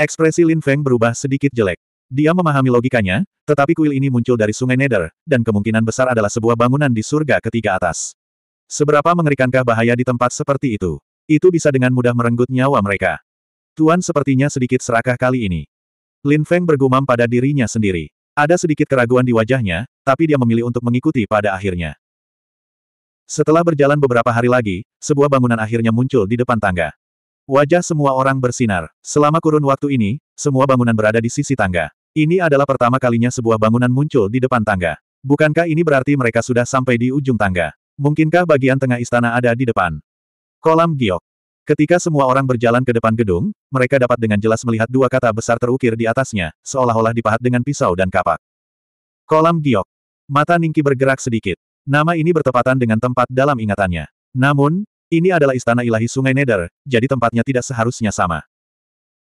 Ekspresi Lin Feng berubah sedikit jelek. Dia memahami logikanya, tetapi kuil ini muncul dari sungai Nether, dan kemungkinan besar adalah sebuah bangunan di surga ketiga atas. Seberapa mengerikankah bahaya di tempat seperti itu? Itu bisa dengan mudah merenggut nyawa mereka. Tuan sepertinya sedikit serakah kali ini. Lin Feng bergumam pada dirinya sendiri. Ada sedikit keraguan di wajahnya, tapi dia memilih untuk mengikuti pada akhirnya. Setelah berjalan beberapa hari lagi, sebuah bangunan akhirnya muncul di depan tangga. Wajah semua orang bersinar. Selama kurun waktu ini, semua bangunan berada di sisi tangga. Ini adalah pertama kalinya sebuah bangunan muncul di depan tangga. Bukankah ini berarti mereka sudah sampai di ujung tangga? Mungkinkah bagian tengah istana ada di depan? Kolam giok. Ketika semua orang berjalan ke depan gedung, mereka dapat dengan jelas melihat dua kata besar terukir di atasnya, seolah-olah dipahat dengan pisau dan kapak. Kolam giok. Mata Ningki bergerak sedikit. Nama ini bertepatan dengan tempat dalam ingatannya. Namun, ini adalah istana ilahi Sungai Neder, jadi tempatnya tidak seharusnya sama.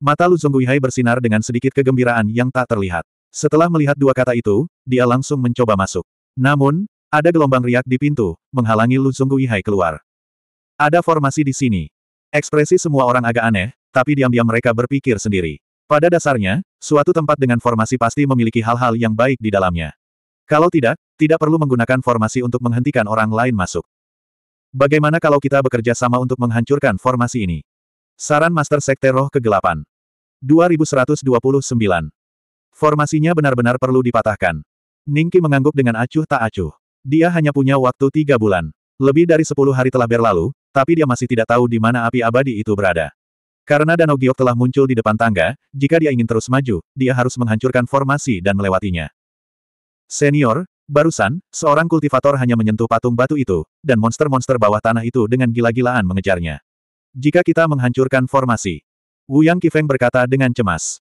Mata Lu Zongguihai bersinar dengan sedikit kegembiraan yang tak terlihat. Setelah melihat dua kata itu, dia langsung mencoba masuk. Namun, ada gelombang riak di pintu, menghalangi Lu Zongguihai keluar. Ada formasi di sini. Ekspresi semua orang agak aneh, tapi diam-diam mereka berpikir sendiri. Pada dasarnya, suatu tempat dengan formasi pasti memiliki hal-hal yang baik di dalamnya. Kalau tidak, tidak perlu menggunakan formasi untuk menghentikan orang lain masuk. Bagaimana kalau kita bekerja sama untuk menghancurkan formasi ini? Saran Master Sekte Roh Kegelapan. 2129. Formasinya benar-benar perlu dipatahkan. Ningki mengangguk dengan acuh tak acuh. Dia hanya punya waktu tiga bulan. Lebih dari sepuluh hari telah berlalu, tapi dia masih tidak tahu di mana api abadi itu berada. Karena Danau Giok telah muncul di depan tangga, jika dia ingin terus maju, dia harus menghancurkan formasi dan melewatinya. Senior, barusan, seorang kultivator hanya menyentuh patung batu itu, dan monster-monster bawah tanah itu dengan gila-gilaan mengejarnya. Jika kita menghancurkan formasi, Wu Yang Kifeng berkata dengan cemas.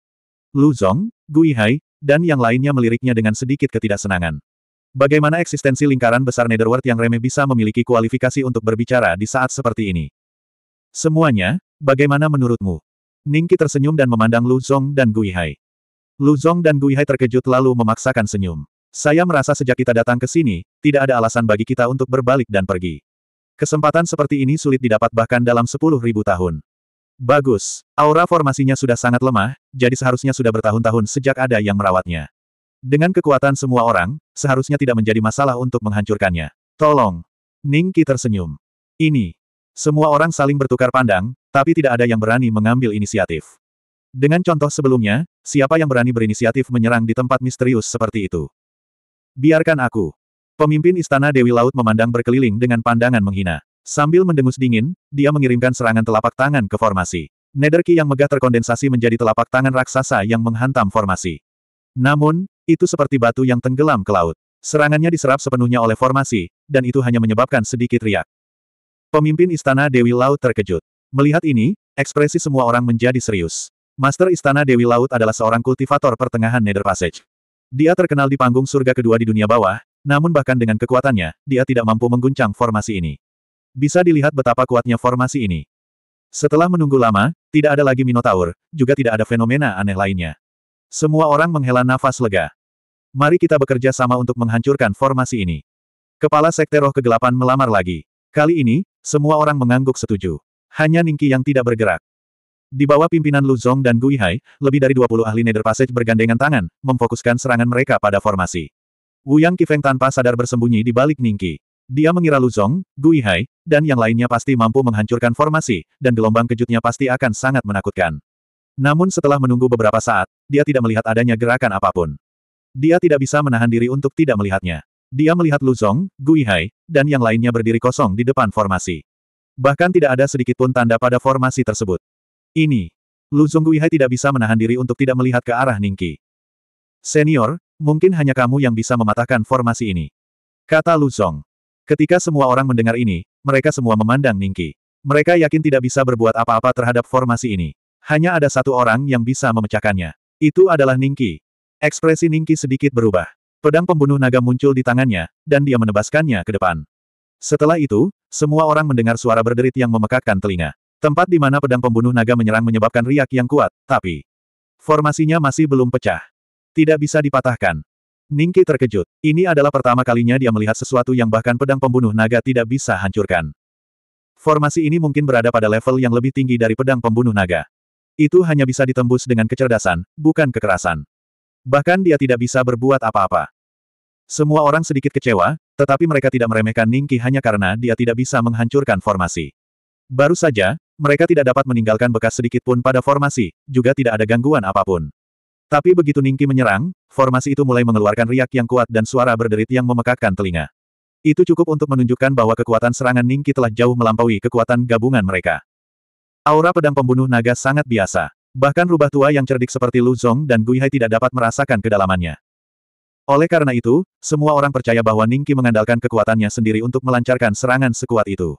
Lu Zong, Gui Hai, dan yang lainnya meliriknya dengan sedikit ketidaksenangan. Bagaimana eksistensi lingkaran besar Netherworld yang remeh bisa memiliki kualifikasi untuk berbicara di saat seperti ini? Semuanya, bagaimana menurutmu? Ningki tersenyum dan memandang Lu Zong dan Gui Hai. Lu Zong dan Gui Hai terkejut lalu memaksakan senyum. Saya merasa sejak kita datang ke sini, tidak ada alasan bagi kita untuk berbalik dan pergi. Kesempatan seperti ini sulit didapat bahkan dalam sepuluh ribu tahun. Bagus, aura formasinya sudah sangat lemah, jadi seharusnya sudah bertahun-tahun sejak ada yang merawatnya. Dengan kekuatan semua orang, seharusnya tidak menjadi masalah untuk menghancurkannya. Tolong. Ning Qi tersenyum. Ini. Semua orang saling bertukar pandang, tapi tidak ada yang berani mengambil inisiatif. Dengan contoh sebelumnya, siapa yang berani berinisiatif menyerang di tempat misterius seperti itu? Biarkan aku. Pemimpin Istana Dewi Laut memandang berkeliling dengan pandangan menghina. Sambil mendengus dingin, dia mengirimkan serangan telapak tangan ke formasi. Netherki yang megah terkondensasi menjadi telapak tangan raksasa yang menghantam formasi. Namun, itu seperti batu yang tenggelam ke laut. Serangannya diserap sepenuhnya oleh formasi, dan itu hanya menyebabkan sedikit riak. Pemimpin Istana Dewi Laut terkejut. Melihat ini, ekspresi semua orang menjadi serius. Master Istana Dewi Laut adalah seorang kultivator pertengahan Nether Passage. Dia terkenal di panggung surga kedua di dunia bawah, namun bahkan dengan kekuatannya, dia tidak mampu mengguncang formasi ini. Bisa dilihat betapa kuatnya formasi ini. Setelah menunggu lama, tidak ada lagi Minotaur, juga tidak ada fenomena aneh lainnya. Semua orang menghela nafas lega. Mari kita bekerja sama untuk menghancurkan formasi ini. Kepala Sekte Roh Kegelapan melamar lagi. Kali ini, semua orang mengangguk setuju. Hanya Ningki yang tidak bergerak. Di bawah pimpinan Lu Zong dan Gui Hai, lebih dari 20 ahli Nether Passage bergandengan tangan, memfokuskan serangan mereka pada formasi. Wu Yang Kifeng tanpa sadar bersembunyi di balik Ningki. Dia mengira Luzong, Hai, dan yang lainnya pasti mampu menghancurkan formasi, dan gelombang kejutnya pasti akan sangat menakutkan. Namun setelah menunggu beberapa saat, dia tidak melihat adanya gerakan apapun. Dia tidak bisa menahan diri untuk tidak melihatnya. Dia melihat Luzong, Hai, dan yang lainnya berdiri kosong di depan formasi. Bahkan tidak ada sedikit pun tanda pada formasi tersebut. Ini. Luzong Hai tidak bisa menahan diri untuk tidak melihat ke arah Ningki. Senior, mungkin hanya kamu yang bisa mematahkan formasi ini. Kata Luzong. Ketika semua orang mendengar ini, mereka semua memandang Ningki. Mereka yakin tidak bisa berbuat apa-apa terhadap formasi ini. Hanya ada satu orang yang bisa memecahkannya. Itu adalah Ningki. Ekspresi Ningki sedikit berubah. Pedang pembunuh naga muncul di tangannya, dan dia menebaskannya ke depan. Setelah itu, semua orang mendengar suara berderit yang memekakkan telinga. Tempat di mana pedang pembunuh naga menyerang menyebabkan riak yang kuat, tapi formasinya masih belum pecah. Tidak bisa dipatahkan. Ningki terkejut. Ini adalah pertama kalinya dia melihat sesuatu yang bahkan pedang pembunuh naga tidak bisa hancurkan. Formasi ini mungkin berada pada level yang lebih tinggi dari pedang pembunuh naga. Itu hanya bisa ditembus dengan kecerdasan, bukan kekerasan. Bahkan dia tidak bisa berbuat apa-apa. Semua orang sedikit kecewa, tetapi mereka tidak meremehkan Ningki hanya karena dia tidak bisa menghancurkan formasi. Baru saja, mereka tidak dapat meninggalkan bekas sedikit pun pada formasi, juga tidak ada gangguan apapun. Tapi begitu Ningki menyerang, formasi itu mulai mengeluarkan riak yang kuat dan suara berderit yang memekakkan telinga. Itu cukup untuk menunjukkan bahwa kekuatan serangan Ningki telah jauh melampaui kekuatan gabungan mereka. Aura pedang pembunuh naga sangat biasa. Bahkan rubah tua yang cerdik seperti Lu Zong dan Hai tidak dapat merasakan kedalamannya. Oleh karena itu, semua orang percaya bahwa Ningki mengandalkan kekuatannya sendiri untuk melancarkan serangan sekuat itu.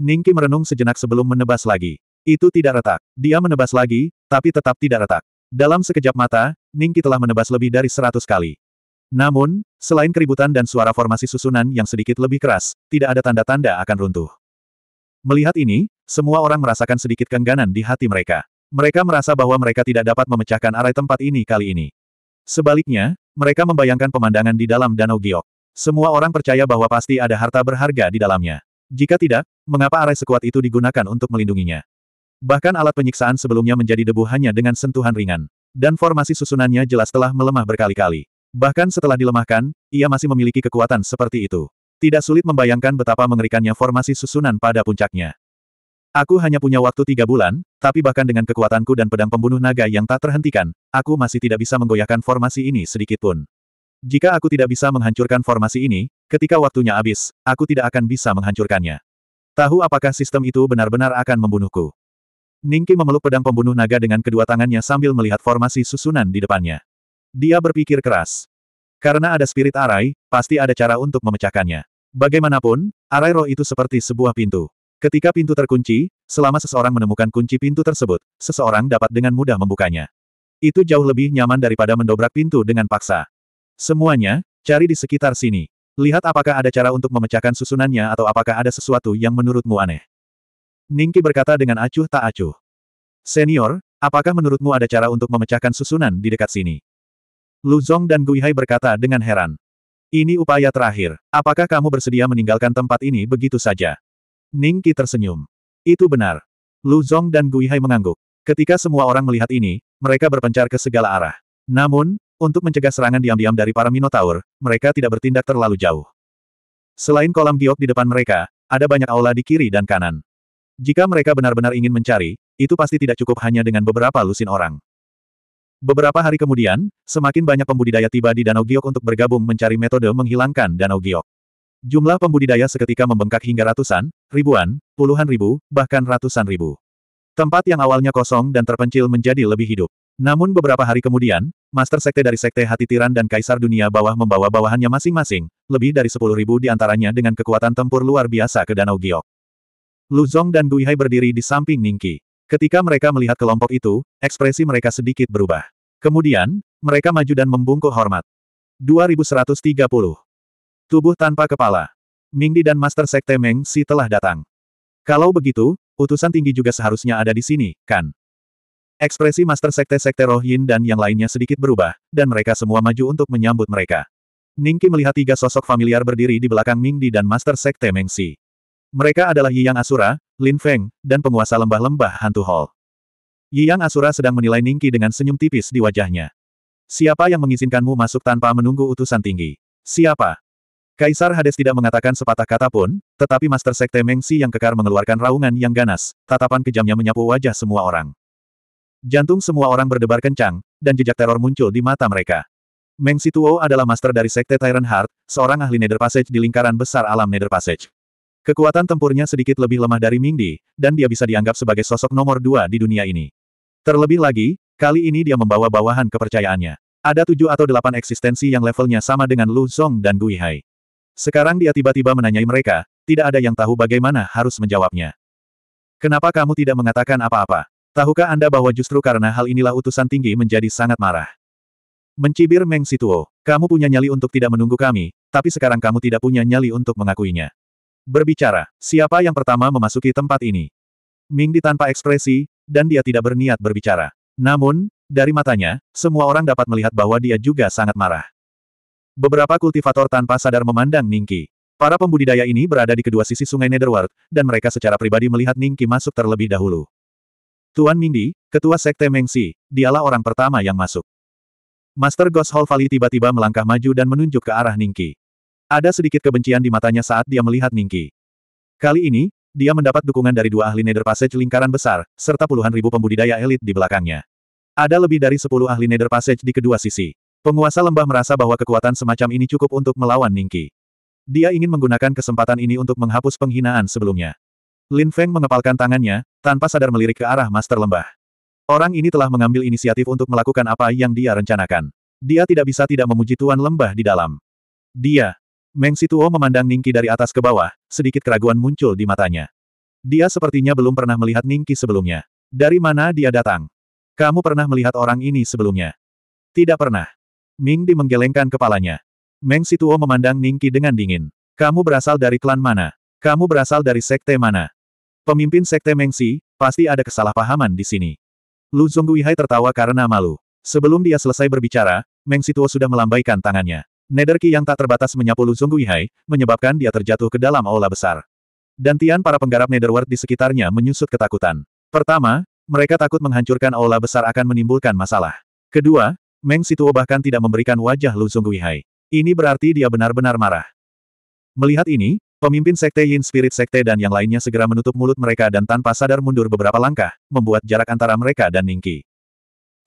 Ningki merenung sejenak sebelum menebas lagi. Itu tidak retak. Dia menebas lagi, tapi tetap tidak retak. Dalam sekejap mata, Ningki telah menebas lebih dari seratus kali. Namun, selain keributan dan suara formasi susunan yang sedikit lebih keras, tidak ada tanda-tanda akan runtuh. Melihat ini, semua orang merasakan sedikit kengganan di hati mereka. Mereka merasa bahwa mereka tidak dapat memecahkan arai tempat ini kali ini. Sebaliknya, mereka membayangkan pemandangan di dalam Danau Giok. Semua orang percaya bahwa pasti ada harta berharga di dalamnya. Jika tidak, mengapa arai sekuat itu digunakan untuk melindunginya? Bahkan alat penyiksaan sebelumnya menjadi debu hanya dengan sentuhan ringan. Dan formasi susunannya jelas telah melemah berkali-kali. Bahkan setelah dilemahkan, ia masih memiliki kekuatan seperti itu. Tidak sulit membayangkan betapa mengerikannya formasi susunan pada puncaknya. Aku hanya punya waktu tiga bulan, tapi bahkan dengan kekuatanku dan pedang pembunuh naga yang tak terhentikan, aku masih tidak bisa menggoyahkan formasi ini sedikitpun. Jika aku tidak bisa menghancurkan formasi ini, ketika waktunya habis, aku tidak akan bisa menghancurkannya. Tahu apakah sistem itu benar-benar akan membunuhku. Ningki memeluk pedang pembunuh naga dengan kedua tangannya sambil melihat formasi susunan di depannya. Dia berpikir keras. Karena ada spirit arai, pasti ada cara untuk memecahkannya. Bagaimanapun, arai roh itu seperti sebuah pintu. Ketika pintu terkunci, selama seseorang menemukan kunci pintu tersebut, seseorang dapat dengan mudah membukanya. Itu jauh lebih nyaman daripada mendobrak pintu dengan paksa. Semuanya, cari di sekitar sini. Lihat apakah ada cara untuk memecahkan susunannya atau apakah ada sesuatu yang menurutmu aneh. Ningki berkata dengan acuh tak acuh. Senior, apakah menurutmu ada cara untuk memecahkan susunan di dekat sini? Lu Luzong dan Guihai berkata dengan heran. Ini upaya terakhir. Apakah kamu bersedia meninggalkan tempat ini begitu saja? Ningki tersenyum. Itu benar. Lu Luzong dan Guihai mengangguk. Ketika semua orang melihat ini, mereka berpencar ke segala arah. Namun, untuk mencegah serangan diam-diam dari para Minotaur, mereka tidak bertindak terlalu jauh. Selain kolam giok di depan mereka, ada banyak aula di kiri dan kanan. Jika mereka benar-benar ingin mencari, itu pasti tidak cukup hanya dengan beberapa lusin orang. Beberapa hari kemudian, semakin banyak pembudidaya tiba di Danau Giok untuk bergabung mencari metode menghilangkan Danau Giok. Jumlah pembudidaya seketika membengkak hingga ratusan, ribuan, puluhan ribu, bahkan ratusan ribu. Tempat yang awalnya kosong dan terpencil menjadi lebih hidup. Namun beberapa hari kemudian, Master Sekte dari Sekte Hati Tiran dan Kaisar Dunia Bawah membawa bawahannya masing-masing, lebih dari 10.000 di antaranya dengan kekuatan tempur luar biasa ke Danau Giok. Lu Luzong dan Guihai berdiri di samping Ningki. Ketika mereka melihat kelompok itu, ekspresi mereka sedikit berubah. Kemudian, mereka maju dan membungkuk hormat. 2130. Tubuh tanpa kepala. Mingdi dan Master Sekte Meng Si telah datang. Kalau begitu, utusan tinggi juga seharusnya ada di sini, kan? Ekspresi Master Sekte Sekte Roh Yin dan yang lainnya sedikit berubah, dan mereka semua maju untuk menyambut mereka. Ningki melihat tiga sosok familiar berdiri di belakang Mingdi dan Master Sekte Meng Si. Mereka adalah Yi Yang Asura, Lin Feng, dan penguasa lembah-lembah hantu Hall. Yi Yang Asura sedang menilai Ningki dengan senyum tipis di wajahnya. Siapa yang mengizinkanmu masuk tanpa menunggu utusan tinggi? Siapa? Kaisar Hades tidak mengatakan sepatah kata pun, tetapi Master Sekte Meng Mengsi yang kekar mengeluarkan raungan yang ganas, tatapan kejamnya menyapu wajah semua orang. Jantung semua orang berdebar kencang, dan jejak teror muncul di mata mereka. Meng Tuo adalah master dari Sekte Tyrant Heart, seorang ahli Nether Passage di lingkaran besar alam Nether Passage. Kekuatan tempurnya sedikit lebih lemah dari Mingdi, dan dia bisa dianggap sebagai sosok nomor dua di dunia ini. Terlebih lagi, kali ini dia membawa bawahan kepercayaannya. Ada tujuh atau delapan eksistensi yang levelnya sama dengan Lu Zong dan Gui Hai. Sekarang dia tiba-tiba menanyai mereka, tidak ada yang tahu bagaimana harus menjawabnya. Kenapa kamu tidak mengatakan apa-apa? Tahukah Anda bahwa justru karena hal inilah utusan tinggi menjadi sangat marah? Mencibir Meng Situo, kamu punya nyali untuk tidak menunggu kami, tapi sekarang kamu tidak punya nyali untuk mengakuinya. Berbicara, siapa yang pertama memasuki tempat ini? Ming Di tanpa ekspresi, dan dia tidak berniat berbicara. Namun, dari matanya, semua orang dapat melihat bahwa dia juga sangat marah. Beberapa kultivator tanpa sadar memandang Ningki. Para pembudidaya ini berada di kedua sisi sungai Netherworld, dan mereka secara pribadi melihat Ningki masuk terlebih dahulu. Tuan Mingdi, ketua sekte Mengsi, dialah orang pertama yang masuk. Master Ghost Hall Valley tiba-tiba melangkah maju dan menunjuk ke arah Ningki. Ada sedikit kebencian di matanya saat dia melihat Ningki. Kali ini, dia mendapat dukungan dari dua ahli Nether Passage lingkaran besar, serta puluhan ribu pembudidaya elit di belakangnya. Ada lebih dari sepuluh ahli Nether Passage di kedua sisi. Penguasa lembah merasa bahwa kekuatan semacam ini cukup untuk melawan Ningki. Dia ingin menggunakan kesempatan ini untuk menghapus penghinaan sebelumnya. Lin Feng mengepalkan tangannya, tanpa sadar melirik ke arah Master Lembah. Orang ini telah mengambil inisiatif untuk melakukan apa yang dia rencanakan. Dia tidak bisa tidak memuji Tuan Lembah di dalam. Dia, Meng Situo memandang Ningki dari atas ke bawah, sedikit keraguan muncul di matanya. Dia sepertinya belum pernah melihat Ningki sebelumnya. Dari mana dia datang? Kamu pernah melihat orang ini sebelumnya? Tidak pernah. Ming Di menggelengkan kepalanya. Meng Situo memandang Ningki dengan dingin. Kamu berasal dari klan mana? Kamu berasal dari sekte mana? Pemimpin sekte Mengsi, pasti ada kesalahpahaman di sini. Lu Zhongguihai tertawa karena malu. Sebelum dia selesai berbicara, Meng Situo sudah melambaikan tangannya. Nederki yang tak terbatas menyapu Luzong Guihai, menyebabkan dia terjatuh ke dalam aula besar. Dan Tian para penggarap Netherworld di sekitarnya menyusut ketakutan. Pertama, mereka takut menghancurkan aula besar akan menimbulkan masalah. Kedua, Meng Situo bahkan tidak memberikan wajah Luzong Guihai. Ini berarti dia benar-benar marah. Melihat ini, pemimpin Sekte Yin Spirit Sekte dan yang lainnya segera menutup mulut mereka dan tanpa sadar mundur beberapa langkah, membuat jarak antara mereka dan Ningki.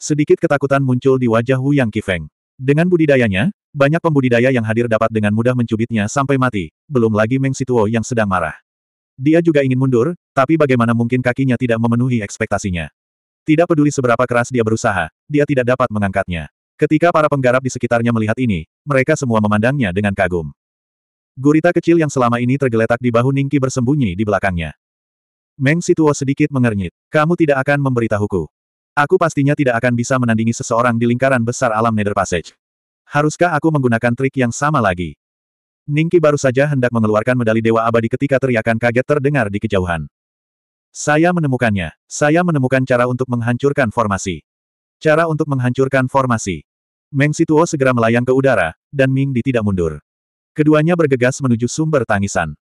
Sedikit ketakutan muncul di wajah Wu Yang Kifeng. Dengan budidayanya, banyak pembudidaya yang hadir dapat dengan mudah mencubitnya sampai mati, belum lagi Meng Situo yang sedang marah. Dia juga ingin mundur, tapi bagaimana mungkin kakinya tidak memenuhi ekspektasinya. Tidak peduli seberapa keras dia berusaha, dia tidak dapat mengangkatnya. Ketika para penggarap di sekitarnya melihat ini, mereka semua memandangnya dengan kagum. Gurita kecil yang selama ini tergeletak di bahu Ningki bersembunyi di belakangnya. Meng Situo sedikit mengernyit. Kamu tidak akan memberitahuku. Aku pastinya tidak akan bisa menandingi seseorang di lingkaran besar alam Nether Passage. Haruskah aku menggunakan trik yang sama lagi? Ningki baru saja hendak mengeluarkan medali Dewa Abadi ketika teriakan kaget terdengar di kejauhan. Saya menemukannya. Saya menemukan cara untuk menghancurkan formasi. Cara untuk menghancurkan formasi. Meng Situo segera melayang ke udara, dan Ming Di tidak mundur. Keduanya bergegas menuju sumber tangisan.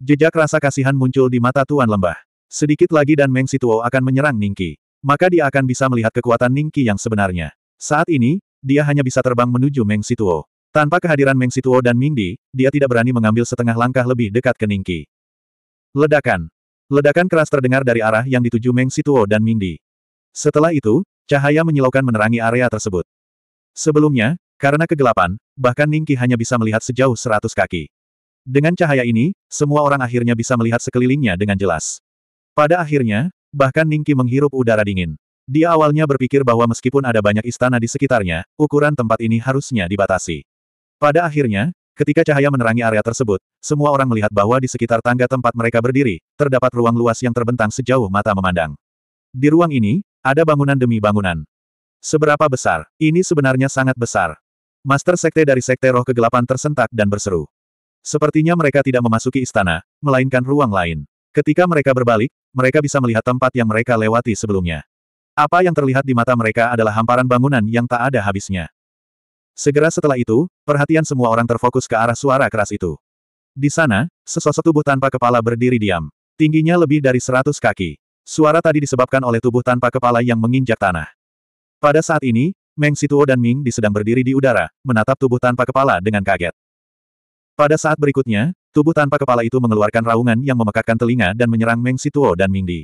Jejak rasa kasihan muncul di mata Tuan Lembah. Sedikit lagi dan Meng Situo akan menyerang Ningki maka dia akan bisa melihat kekuatan Ningki yang sebenarnya. Saat ini, dia hanya bisa terbang menuju Meng Situo. Tanpa kehadiran Meng Situo dan Mingdi, dia tidak berani mengambil setengah langkah lebih dekat ke Ningki. Ledakan. Ledakan keras terdengar dari arah yang dituju Meng Situo dan Mingdi. Setelah itu, cahaya menyilaukan menerangi area tersebut. Sebelumnya, karena kegelapan, bahkan Ningki hanya bisa melihat sejauh seratus kaki. Dengan cahaya ini, semua orang akhirnya bisa melihat sekelilingnya dengan jelas. Pada akhirnya, Bahkan Ningki menghirup udara dingin. Dia awalnya berpikir bahwa meskipun ada banyak istana di sekitarnya, ukuran tempat ini harusnya dibatasi. Pada akhirnya, ketika cahaya menerangi area tersebut, semua orang melihat bahwa di sekitar tangga tempat mereka berdiri, terdapat ruang luas yang terbentang sejauh mata memandang. Di ruang ini, ada bangunan demi bangunan. Seberapa besar? Ini sebenarnya sangat besar. Master Sekte dari Sekte Roh Kegelapan tersentak dan berseru. Sepertinya mereka tidak memasuki istana, melainkan ruang lain. Ketika mereka berbalik, mereka bisa melihat tempat yang mereka lewati sebelumnya. Apa yang terlihat di mata mereka adalah hamparan bangunan yang tak ada habisnya. Segera setelah itu, perhatian semua orang terfokus ke arah suara keras itu. Di sana, sesosok tubuh tanpa kepala berdiri diam. Tingginya lebih dari seratus kaki. Suara tadi disebabkan oleh tubuh tanpa kepala yang menginjak tanah. Pada saat ini, Meng Situo dan Ming Di sedang berdiri di udara, menatap tubuh tanpa kepala dengan kaget. Pada saat berikutnya, Tubuh tanpa kepala itu mengeluarkan raungan yang memekakkan telinga dan menyerang Meng Situo dan Mingdi.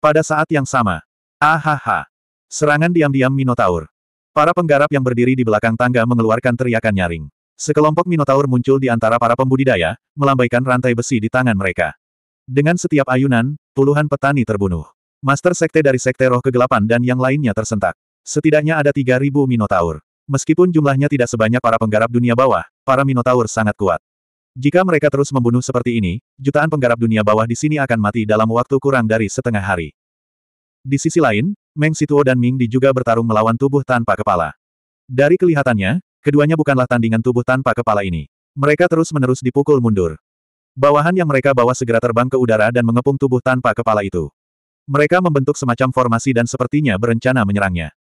Pada saat yang sama. Ahaha. Serangan diam-diam Minotaur. Para penggarap yang berdiri di belakang tangga mengeluarkan teriakan nyaring. Sekelompok Minotaur muncul di antara para pembudidaya, melambaikan rantai besi di tangan mereka. Dengan setiap ayunan, puluhan petani terbunuh. Master Sekte dari Sekte Roh Kegelapan dan yang lainnya tersentak. Setidaknya ada 3.000 Minotaur. Meskipun jumlahnya tidak sebanyak para penggarap dunia bawah, para Minotaur sangat kuat. Jika mereka terus membunuh seperti ini, jutaan penggarap dunia bawah di sini akan mati dalam waktu kurang dari setengah hari. Di sisi lain, Meng Situo dan Ming Di juga bertarung melawan tubuh tanpa kepala. Dari kelihatannya, keduanya bukanlah tandingan tubuh tanpa kepala ini. Mereka terus-menerus dipukul mundur. Bawahan yang mereka bawa segera terbang ke udara dan mengepung tubuh tanpa kepala itu. Mereka membentuk semacam formasi dan sepertinya berencana menyerangnya.